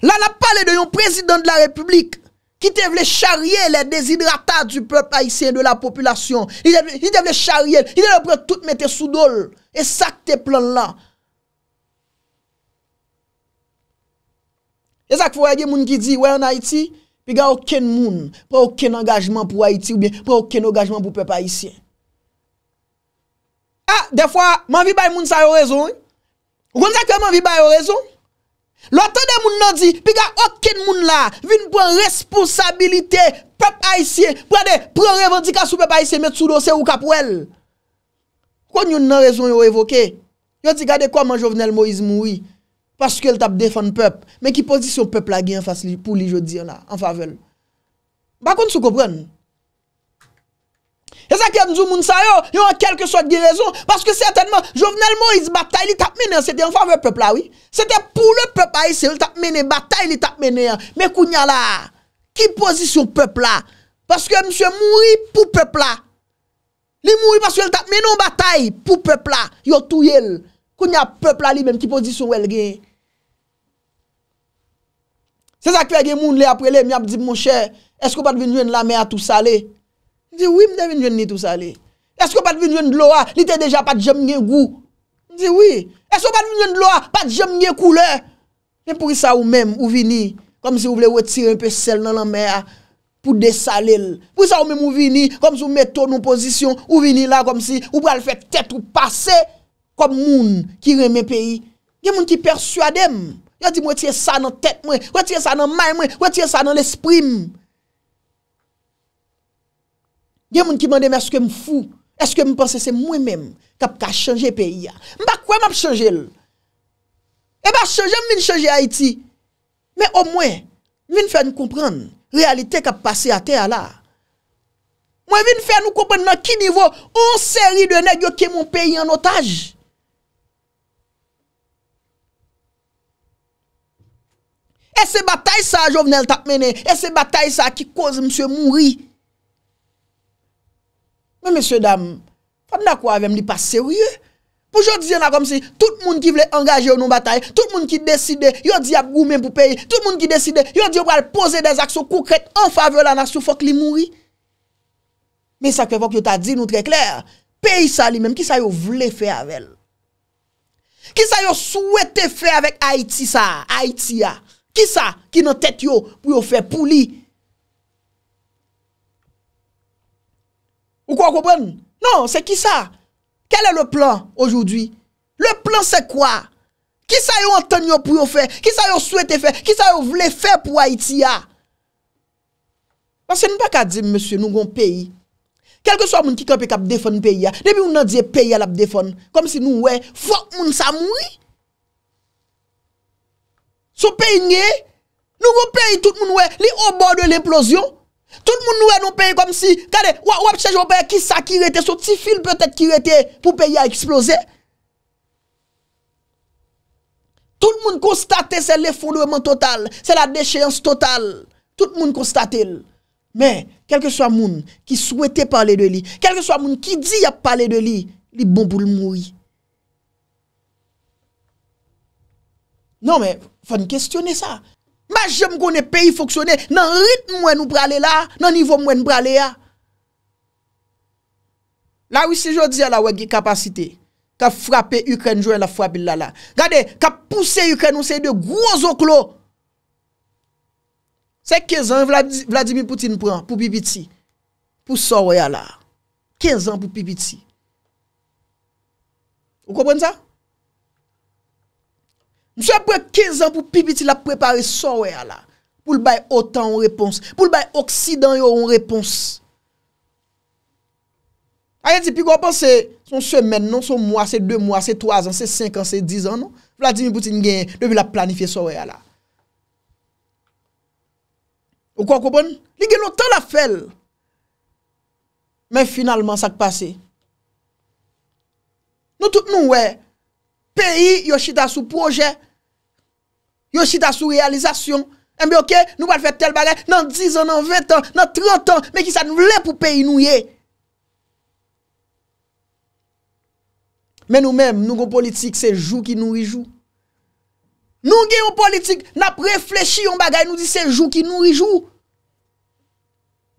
La na pale de yon prezident de la republik, ki te vle charie le dezidrata du pleb aisyen de la populasyon, ki te vle charie, ki te vle pre tout mette sou dole, e sakte plen lan, Esak fwa ege moun ki di, wè yon a iti, pi ga oken moun, pou oken angajman pou a iti ou bien, pou oken angajman pou pep a isye. Ha, defwa, man vi bay moun sa yo rezon, wè kon zake wè man vi bay yo rezon? Lòtè de moun nan di, pi ga oken moun la, vin pou an responsabilite, pep a isye, pou an de, pou an revondika sou pep a isye, met sou dosè ou kap wèl. Kon yon nan rezon yo evoke, yo ti gade kwa man jovenel mo iz mou yi, Paske el tap defan pep, men ki posisyon pep la gen fasi pou li jodi an la, an favel. Bakon sou kopren? E zake yon zou moun sa yo, yon an kelke so di rezon, paske setenman, jovenel mo yis batay li tap mene, seten an favel pep la, seten pou le pep a yi, se yon tap mene, batay li tap mene, men kounya la, ki posisyon pep la, paske msye mounri pou pep la, li mounri paske yon tap mene, ou batay pou pep la, yo tou yel. Koun ya pepl a li menm ki posisyon wel gen. Se sa kwe gen moun li apre li, mi ap di moun chè, esko pat vinjwen la mè a tou salè? Di wè mè de vinjwen ni tou salè. Esko pat vinjwen lo a, li te deja pat jem nye gou? Di wè, esko pat vinjwen lo a, pat jem nye koule? Mè pou y sa ou menm, ou vini, kom si ou vle wetire un pe sel nan la mè a, pou de salè lè. Pou y sa ou menm ou vini, kom si ou meto nou posisyon, ou vini la kom si, ou pral fè tèt ou pasey, kom moun ki reme peyi, gen moun ki persuadem, gen di mwen tiye sa nan tet mwen, mwen tiye sa nan may mwen, mwen tiye sa nan l'esprim, gen moun ki mande mwen eske mfou, eske mwen pense se mwen men, kap ka chanje peyi ya, mba kwa mwen ap chanje l, e ba chanje mwen chanje Haiti, me o mwen, vin fè n koupren, realite kap pase a teya la, mwen vin fè n koupren nan ki nivou, on seri de nek yo ke mwen peyi an otaj, E se batay sa jovnel takmenen, e se batay sa ki koz msye mouri. Mwen msye dam, fam nan kwa avem li pase wye? Pou jò diyen nan kom si, tout moun ki vle angaje ou nou batay, tout moun ki deside, yò di ap goumen pou peyi, tout moun ki deside, yò di yo pral pose dezak so kou kret an fa vyo lan as yo fok li mouri. Men sakwe fok yo ta di nou tre kler, peyi sa li men, ki sa yo vle fe avel? Ki sa yo souwete fe avek Haiti sa, Haiti ya? Ki sa ki nan tèt yo pou yo fè pou li? Ou kwa kòpon? Nan, se ki sa? Kelè le plan ojou dwi? Le plan se kwa? Ki sa yo anton yo pou yo fè? Ki sa yo souwete fè? Ki sa yo vle fè pou Haiti ya? Mas se nou pa ka di, monsye, nou gon peyi. Kelke so a moun ki kèpe kèp defon peyi ya, debi moun nan di peyi alap defon, kom si nou wè, fòk moun sa moun wè. Sou peyi nye, nou wop peyi tout moun wè, li obor de l'implosyon. Tout moun wè nou peyi kom si, kade, wap chej wop peyi, ki sa ki wete, sou ti fil pete ki wete pou peyi a eksplose. Tout moun konstate se l'effondrement total, se la decheyans total. Tout moun konstate l. Men, kelke swa moun ki souwete pale de li, kelke swa moun ki di a pale de li, li bon pou l moui. nan men, fwa n kestyone sa ma jem konen peyi foksyone nan ritm mwen ou brale la nan nivou mwen brale ya la wisi jo di ala wege kapasite ka frape Ukren jwen la fwa billa la gade, ka puse Ukren ou sey de gwo zoklo sey 15 an Vladimir Poutine pran pou bibiti pou sorwe ala 15 an pou bibiti ou kompon sa? Mwen se apre 15 an pou pipi ti la prepare so wey ala. Poul bay otan yon repons. Poul bay oksidan yon repons. Aye ti, pi kwa pan se son semen non? Son mwa, se 2 mwa, se 3 an, se 5 an, se 10 an non? Pou la di mi pouti n genye, devu la planife so wey ala. Ou kwa kwa pon? Li genyo tan la fel. Men finalman sa kpase. Nou tout nou wey, peyi yo chita sou proje, yo chita sou realizasyon, mbe okey, nou pal fè tel bagay, nan 10 an, nan 20 an, nan 30 an, mbe ki sa nou vle pou peyi nou ye. Mbe nou mèm, nou kon politik, se jou ki nou ijou. Nou gen yon politik, nap reflechi yon bagay, nou di se jou ki nou ijou.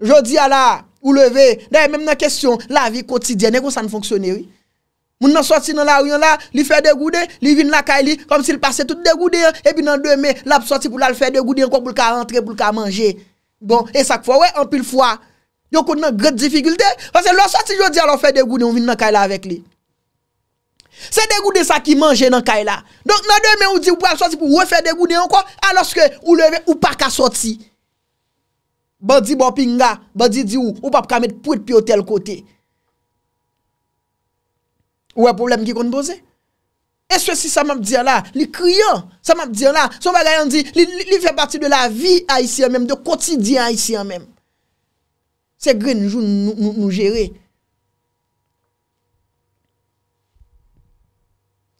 Jodi ala, ou leve, dè mèm nan kesyon, la vi kotidye, ne kon sa nou fonksyoneri, Moun nan soti nan la ou yon la, li fè degoude, li vin nan kay li, kom si li pase tout degoude yon, epi nan deyme, la p soti pou la fè degoude yon kon pou lka rentre, pou lka manje. Bon, e sak fwa, wey, an pil fwa. Yon kon nan grede difigulte, fase la soti jou di alon fè degoude yon vin nan kay la avèk li. Se degoude sa ki manje nan kay la. Donk nan deyme ou di ou pou al soti pou ou fè degoude yon kon, aloske ou leve ou pa ka soti. Badi bo pinga, badi di ou, ou pa pou kamet pwit pi otel kote. Ou un problème qui compte poser. Est-ce que si ça m'a dit là, les clients, ça m'a dit là, son bagage dit, il fait partie de la vie haïtienne même, de quotidien haïtien même. C'est green jour nous, nous, gérer.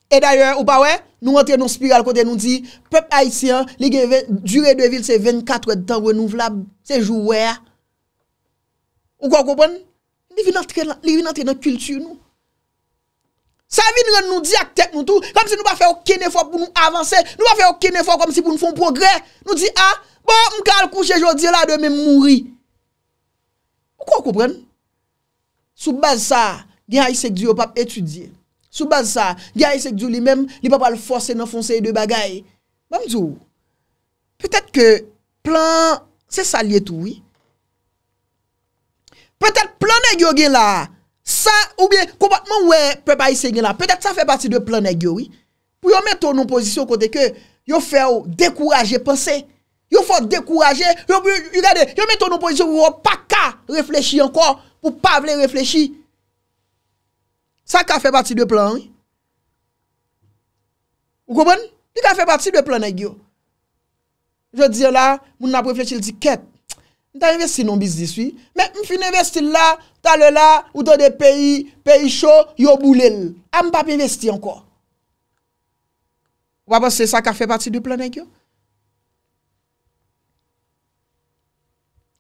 Et d'ailleurs, ou pas ouais, nous rentrons dans spirale côté nous dit, peuple haïtien, la durée de ville c'est 24 heures de temps renouvelable, c'est jouer. Ou quoi comprendre? Il vient entrer dans la culture nous. Sa vi nou yon nou di ak tek nou tou, kom si nou pa fe okene fò pou nou avanse, nou pa fe okene fò kom si pou nou fon progrè, nou di a, ah, bo m kal kouche jodi la de mè mouri. Ou kwa koupren? Soubaz sa, gen a isek diyo pap etudye. Soubaz sa, gen a isek diyo li mèm, li pap al fòse nan fonse yi de bagay. Banjou, petèt ke plan, se sa li etou wè? Petèt plan e gyò gen la, Sa ou biye komatman wè prebay se gen la, petè sa fè bati de plan e gyo wè, pou yo mè ton nou pozisyon kote ke yo fè ou dekourajè pense, yo fò dekourajè, yo mè ton nou pozisyon pou yo pa ka reflechi ankon, pou pa vle reflechi. Sa ka fè bati de plan wè? Ou koman? Ni ka fè bati de plan e gyo? Yo diyo la, moun ap reflechi l di ket. Ta investi nan bis diswi. Men m fin investi la, ta le la, ou do de peyi, peyi chou, yo boulel. A m pa pi investi anko. Wapos se sa ka fe pati de planen kyo?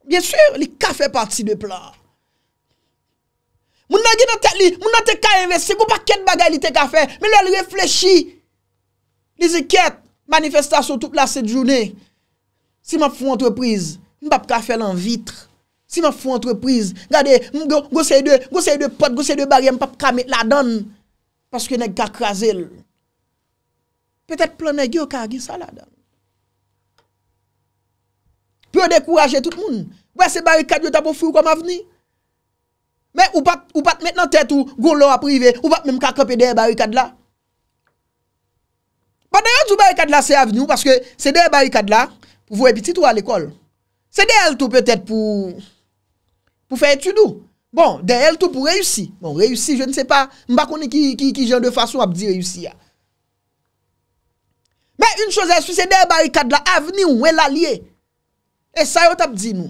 Bien sur, li ka fe pati de plan. Moun nan te ka investi, moun nan te ka investi, li te ka fe, mi lal reflechi, li se ket, manifestasyon tout la set jouni, si m ap fwou antreprise. Mpap ka fèl an vitre. Si ma fò entreprise. Gade, mpap gosey de pot, gosey de bari, mpap ka met la don. Paske nek ka krasel. Petèt plo nek yo ka agi sa la don. Pe yo dekouraje tout moun. Wè se barikad yo tapo fò kom avni. Mpap mèten an tèt ou goun lò a privè. Wè mpap mèm ka kopè den barikad la. Pa dè yon sou barikad la se avnou. Paske se den barikad la pou vò epiti tou a l'ekol. Se de el tou peut-et pou pou fe etudou. Bon, de el tou pou reyoussi. Bon, reyoussi, je ne se pa. Mba koni ki jen de fason ap di reyoussi ya. Ben, un chose asus, se de barikad la aveni ou e la liye. E sa yo tap di nou.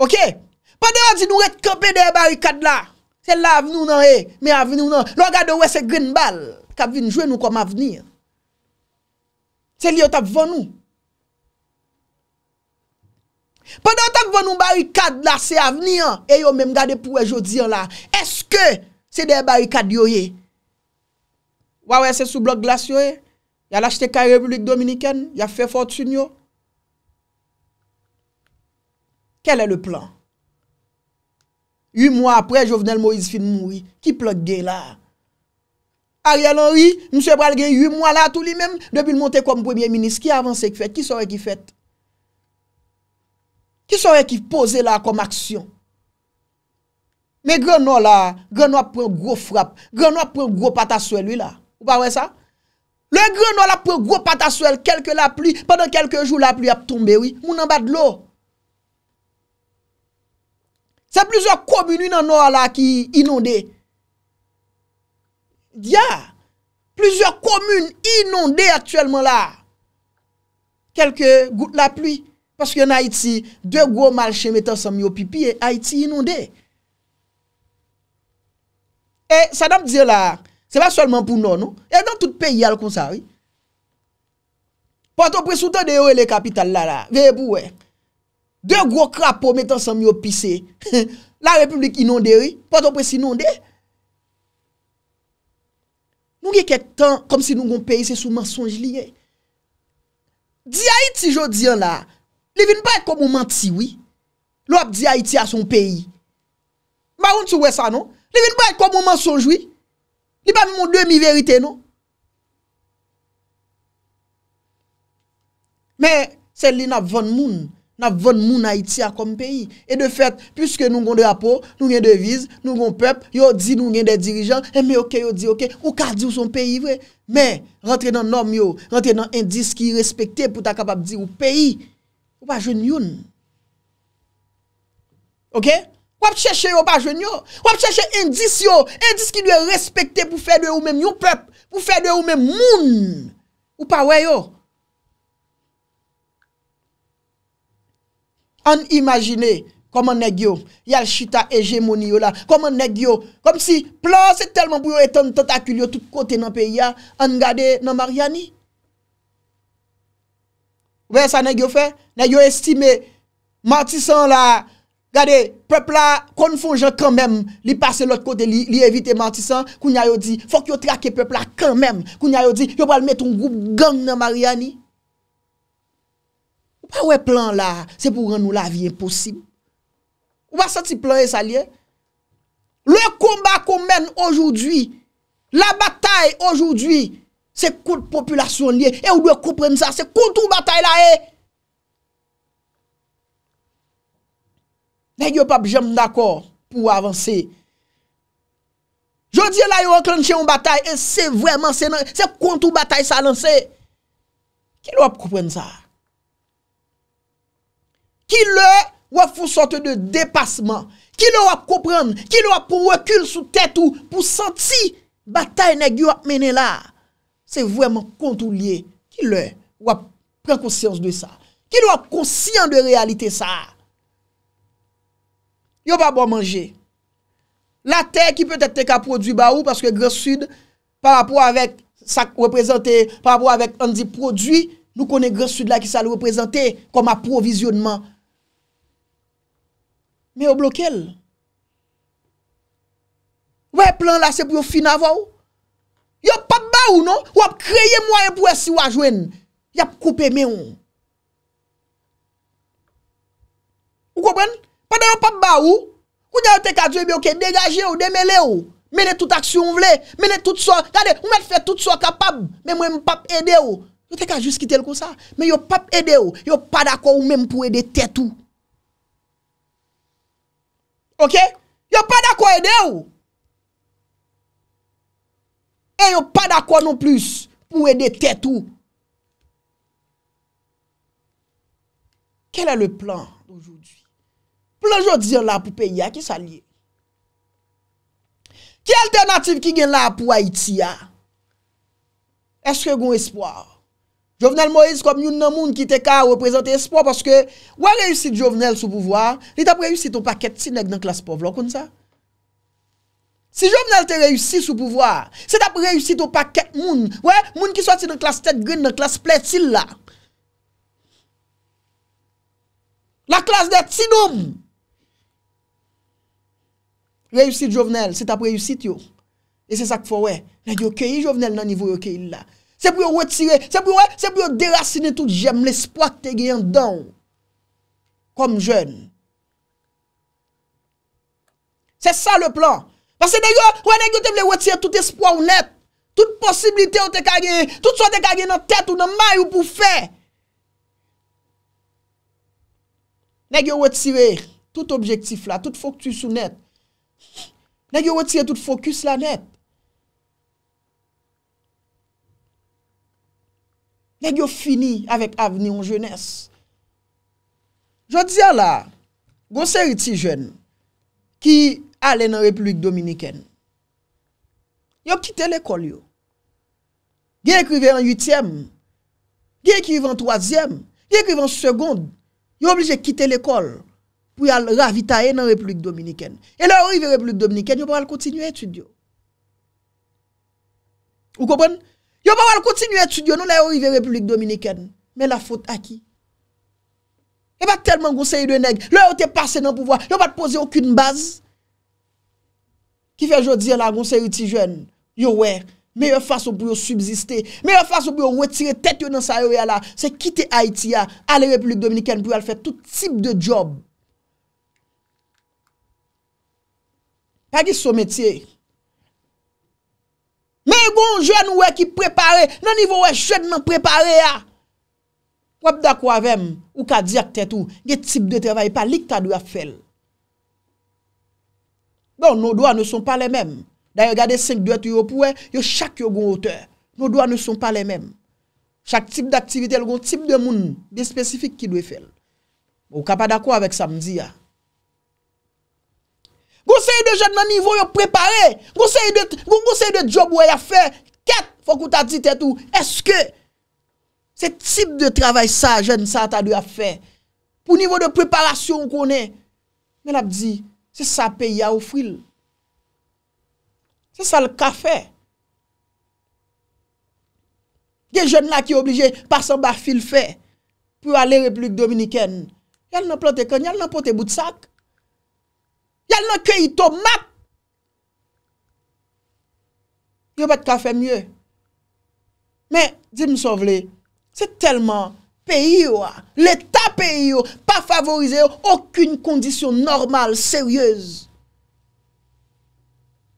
Ok? Pan de yo di nou, et kope de barikad la. Se la aveni ou nan e, me aveni ou nan. Lo gade ou e se green ball. Kap vinjwe nou kom aveni. Se li yo tap veni ou. Pendantak voun nou barikad la se aveni an, e yo menm gade pou e jodi an la, eske se de barikad yo ye? Wawese sou blok glasyo e? Ya lachte kare republik dominiken? Ya fe fote sun yo? Kel e le plan? Yu mwa apre, Jovenel Moise fin moui, ki plogge la? Ariel Henry, Mse Bralge, yu mwa la tout li menm, debil monte kom premier minis, ki avanse ki fet, ki sore ki fet? Ki sorè e ki pose la kom aksyon? Me Greno la, Greno a pren gro frap. Greno a pren gro patasouè lui la. Ou pa wè sa? Le Greno la pren gro patasouè kelke la pluie. Pendan kelke jou la pluie ap tombe, oui. Moun an bat de l'o. Sa plizor komune y nan or la ki inonde. Diya. Plizor komune inonde atyèlman la. Kelke gout la pluie. Paske yon Haïti, dwe gwo malshe metan sa myo pipi, e Haïti inonde. E, sa dam dize la, se ba solman pou nou nou, e dan tout peyi al konsari. Pato pre soute deyo e le kapital la la, veye pou we. Dwe gwo krapou metan sa myo pise, [laughs] la republik inonde, pato pre sinonde. Nou ye ketan, kom si nou gon peyi se sou mensonj liye. Di Haïti jodi an la, Li vin bay kon mouman tiwi, lò ap di Haiti a son peyi. Maroun sou wè sa nou, li vin bay kon mouman sonjwi, li bay moun 2 mi verite nou. Mè, sel li nan von moun, nan von moun Haiti a kon peyi. E de fèt, püske nou gond rapor, nou gen deviz, nou gond pep, yo di nou gen de dirijan, e eh, mè ok, yo di ok, ou ka di ou son peyi vre. Mè, rentre nan nom yo, rentre nan indis ki respecte, pou ta kapab di ou peyi. Ou pa jwen yon? Ok? Wap chèche yo pa jwen yo? Wap chèche indis yo? Indis ki dwe respekte pou fè dwe ou mèm yon preb? Pou fè dwe ou mèm moun? Ou pa wè yo? An imagine, koman neg yo? Yal chita egemoni yo la, koman neg yo? Kom si plos e telman pou yo etan tentakul yo tout kote nan peya, an gade nan mariani? Veye sa nan yo fe, nan yo estime mantisan la, gade, pepla konfonje kanmem li pase lòt kote li, li evite mantisan, koun ya yo di, fòk yo trake pepla kanmem, koun ya yo di, yo pa lmè ton goup gang nan Mariani. Ou pa we plan la, se pou ren nou la vi imposible. Ou pa sa ti plan e sa li e? Le komba kon men ojou diwi, la batay ojou diwi, Se kout populasyon liye E ou dwe koupren sa Se kout ou batay la e Nè gyo pap jem d'akor Pou avanse Jodi la yo wak lanche ou batay E se vwèman se nan Se kout ou batay sa lanse Ki lò wap koupren sa Ki lò wap fousote de depasman Ki lò wap koupren Ki lò wap pou wakul sou tèt ou Pou santi batay nè gyo wap menen la Se vwèman kontou liye, ki lè, wè, pren konsyans de sa. Ki lè konsyans de realite sa. Yo pa bon manje. La te ki pwète te ka prodwi ba ou, paske Gros Sud, pa wèp wèk sa reprezentè, pa wèp wèk an di prodwi, nou konè Gros Sud la ki sa lè reprezentè, koma provisionman. Me yo blokel. Wè plan la se pou yo fin ava ou? Yo pap ba ou nou, non? wap kreye mwen pou esi wajwen. Yap koupe men ou. Ou kopwen? Padè yo pap ba ou, kwenye yo tek a dwebe ou ke degaje ou, demele ou. Mene tout aksyon vle, mene tout son. Gade, mwen fè tout son kapab, men mwen pap ede ou. Yo tek a juskitel kon sa. Men yo pap ede ou, yo pa dako ou men pou ede tet ou. Ok? Yo pa dako ede ou. Yon pa da kwa non plus pou ede tetou Kel a le plan oujou di? Pou lòjou di yon la pou peyi a? Ki sa li? Ki alternatif ki gen la pou Haiti a? Eske goun espoir? Jovenel Moïse kom yon nan moun ki te ka Represente espoir paske Ou a reyoussi di jovenel sou pouvoir Li tap reyoussi ton paket ti neg nan klas pov Lò kon sa? Si jovenel te reyoussi sou pouvoar, se tap reyoussi tou paket moun, moun ki sou ati nan klas tet green, nan klas play, si la. La klas det, si noum. Reyoussi jovenel, se tap reyoussi tou. E se sa k fò wè, nan yokei jovenel nan nivou yokei la. Se pou yo wetire, se pou yo derasine tout jem, l'espoit te gen dan. Kom jen. Se sa le plan. Bas se negyo, wè negyo te mle wetire tout espwa ou net. Tout posibilite ou te kage, tout so te kage nan tèt ou nan may ou pou fè. Negyo wetire tout objektif la, tout fokus ou net. Negyo wetire tout fokus la net. Negyo fini avèk avni ou jènes. Jò diyan la, gò sèri ti jèn, ki... aller dans la République dominicaine. Ils ont quitté l'école. Ils ont écrit en huitième, ils ont écrit en troisième, ils ont écrit en seconde. Ils obligé obligé de quitter l'école pour aller ravitailler dans la République dominicaine. Et là, arrivé la République dominicaine, ils pas continuer à étudier. Vous comprenez Ils pas continuer à étudier, nous, là, arrivé la République dominicaine. Mais la faute à qui et pas tellement conseil de nègre. Là, on passé dans le pouvoir. Ils pas posé aucune base. Ki fe jodi an la goun seri ti jwen, yon wè, mè yon fason pou yon subsiste, mè yon fason pou yon wetire tèt yon ansa yon wè la, se kite Haiti ya, ale Republik Dominikèn pou yon fè tout tip de job. Aki sou metye, mè yon jwen wè ki prepare, nan yon wè jwenman prepare ya, wèp da kwa vèm, ou ka diak tèt ou, ge tip de trevay pa lik ta dwa fèl. Non, nou doan nou son pa lè mèm. Da yon gade 5 duet yon pouè, yon chak yon goun oteur. Nou doan nou son pa lè mèm. Chak tip d'aktivite, yon goun tip dè moun, dè spesifik ki dwe fel. Mwen w ka pa d'akou avèk sa mzi ya. Goun se yon de jen nan nivou yon prepare, goun se yon de job wè yon fè, ket fokou ta dit etou, eske, se tip dè travay sa jen sa ta dwe fè, pou nivou de preparasyon konè, men ap di, men ap di, Se sa pe ya ou fril. Se sa l'kafe. Ge jen la ki oblije, pa san ba fil fe, pou ale replik dominiken. Yal nan plante kanyan, yal nan pote bout sak. Yal nan kweyito mak. Ge bat kafe mye. Men, di msovle, se telman, yo, l'Etat pe yo, pa favorize yo, okun kondisyon normal, seryèz.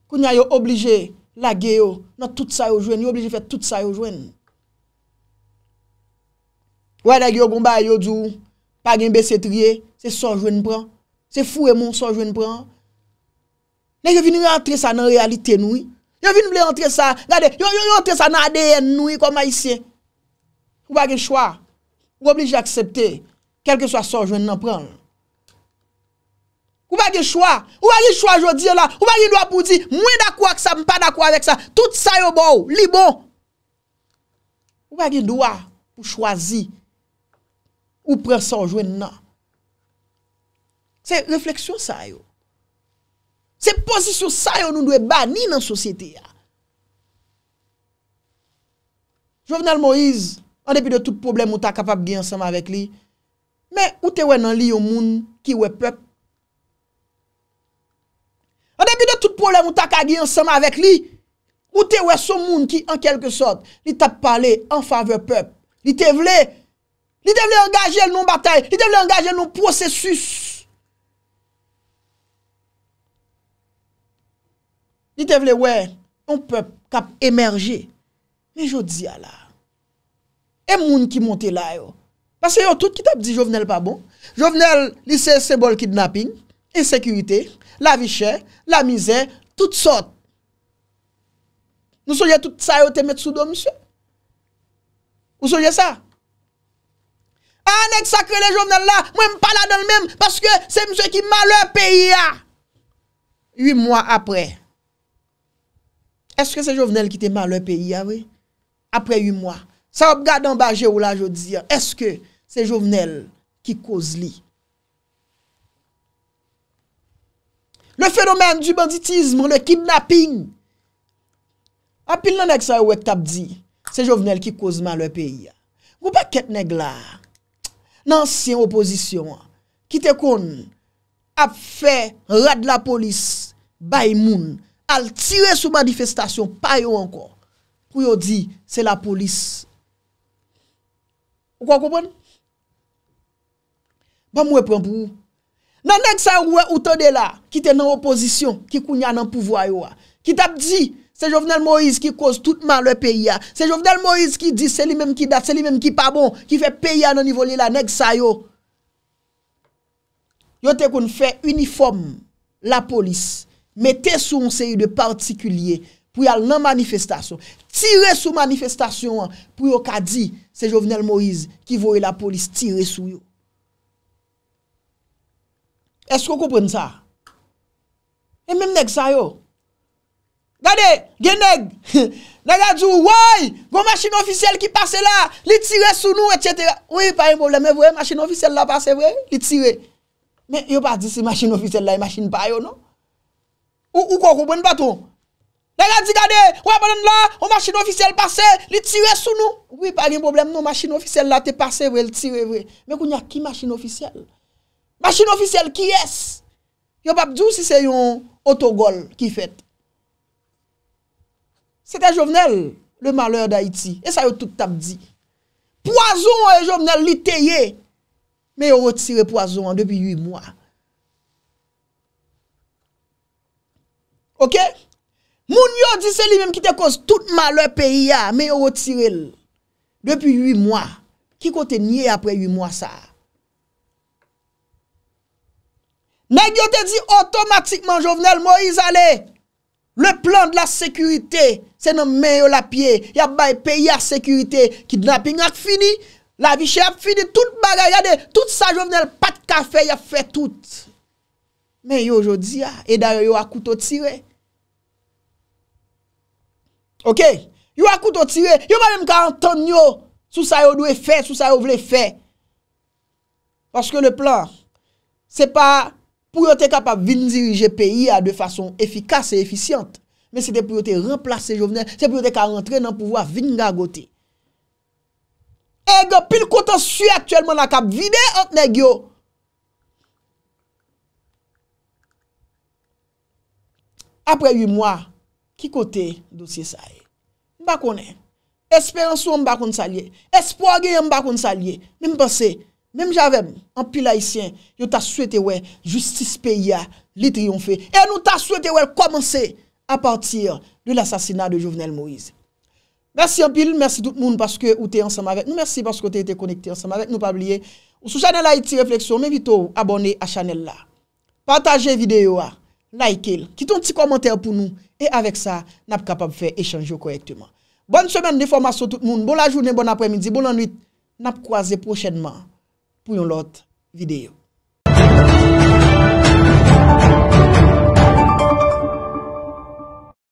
Kou nya yo oblije, la ge yo, nan tout sa yo jwen, yo oblije fè tout sa yo jwen. Wè na ge yo gomba yo djou, pa gen besetriye, se son jwen pran, se fou e moun son jwen pran. Ne yo vini wè entre sa nan realite noui, yo vini wè entre sa, yo vini wè entre sa nan ADN noui, kou ma yisi, kou bagè chwa, Ou oblige aksepte kelke swa sorjwen nan pren? Ou bagye chwa? Ou bagye chwa jwo di la? Ou bagye dwa pou di mwen d'akwa ksa, mwen pa d'akwa avèk sa? Tout sa yo bou, li bon. Ou bagye dwa pou chwazi ou pren sorjwen nan? Se refleksyon sa yo. Se posisyon sa yo nou dwe bani nan sosyete ya. Jovenel Moïse, an depi de tout problem ou ta kapap gye ansama avèk li, men ou te wè nan li yo moun ki wè pep? An depi de tout problem ou ta kapap gye ansama avèk li, ou te wè son moun ki an kelke sot, li tap pale an fave pep, li te vle, li te vle angaje nou batay, li te vle angaje nou prosesus. Li te vle wè, nou pep kap emerje, men jo di ala, E moun ki monte la yo? Pase yo tout ki te ap di jovenel pa bon? Jovenel lise sembol kidnapping, insekurite, la viche, la mize, tout sort. Nou souje tout sa yo te met sou do, monsie? Ou souje sa? Anek ah, sakre le jovenel la, mwen mpala nan l'mem, paske se monsie ki malen peyi ya. Yui mwa apre. Eske se jovenel ki te malen peyi ah ya, we? Apre yui mwa. Sa wap gade an baje ou la jo di, eske se jovenel ki koz li. Le fenomen du banditisme, le kidnapping, apil nan ek sa wek tap di, se jovenel ki koz man le peyi. Gou pa ket neg la, nan siyon opozisyon, ki te kon, ap fe rad la polis, bay moun, al tire sou manifestasyon, pa yo anko, kou yo di, se la polis, Vous quoi Je Pas moi pour Nan nèg ça ou ou vous là qui était dans opposition, qui kounya dans pouvoir yo ah? qui t'a dit c'est Jovenel Moïse qui cause tout mal le pays ah? C'est Jovenel Moïse qui dit c'est lui-même qui date, c'est lui-même qui pas bon, qui fait pays ah, dans niveau là nèg sa yo. Yo te kon fait uniforme la police, mettez sous un de particulier pou yal nan manifestasyon. Tire sou manifestasyon, pou yon ka di, se Jovenel Moïse, ki vore la polis, tire sou yon. Esko koupen sa? E mè mnèk sa yon? Gade, genèk, nagadjou, [laughs] woy, gwo masin ofissel ki pase la, li tire sou nou, etchetera. Ou yon pa yon probleme vwe, masin ofissel la pase vwe, li tire. Men, yon pa di si masin ofissel la, yon masin pa yon, non? Ou koupen baton? Naga di gade, ou apanen la, ou maschine ofisyele pase, li tire sou nou. Oui, pali yon problem nou, maschine ofisyele la te pase, wè, li tire wè. Mè kou nyak ki maschine ofisyele? Maschine ofisyele ki yes? Yo pap di ou si se yon otogol ki fèt? Se te jovenel, le malheur da iti, e sa yo tout tabdi. Poison e jovenel li teye, mè yo retire poison depi yu mwa. Ok? Moun yo di se li menm ki te kos tout malwe peyi ya. Men yo otirel. Depi 8 mwa. Ki kote nye apre 8 mwa sa. Nèk yo te di otomatikman jovenel. Mo izale. Le plan de la sekurite. Se nan men yo la pie. Ya bay peyi ya sekurite. Ki dna ping ak fini. La vichye ap fini. Tout bagayade. Tout sa jovenel pat kafe. Ya fe tout. Men yo jo di ya. E da yo yo akouto tirel. Ok, yo akouto tire, yo ba jem ka anton yo sou sa yo dwe fe, sou sa yo vle fe. Paske ne plan, se pa pou yo te kapap vin dirije peyi a de fason efikas e efisyant, men se te pou yo te remplase jovenel, se pou yo te ka rentre nan pouwa vin ga gote. Ego, pil kouto suy aktyelman la kap vide, antene gyo. Apre yu mwa, Ki kote dosye sa e? Mba konen, esperansyon mba kon salye, espoage mba kon salye, menm passe, menm javem, anpil haisyen, yo ta swete we, justice peya, li triyonfe, e nou ta swete we, komanse, a partir de l'assasinat de Jouvenel Moise. Mersi anpil, mersi tout moun, paske ou te ansam avek, nou mersi paske ou te ete konekte ansam avek, nou pa bliye, ou sou chanel ha iti refleksyon, menvito ou abone a chanel la. Pataje videyo a, like el, kiton ti komenter pou nou, E avek sa, nap kapab fè e chanjou korrektouman. Bonne semen de forma sou tout moun. Bon la jounen, bon apremidzi, bon anuit. Nap kwaze pochenman pou yon lot videyo.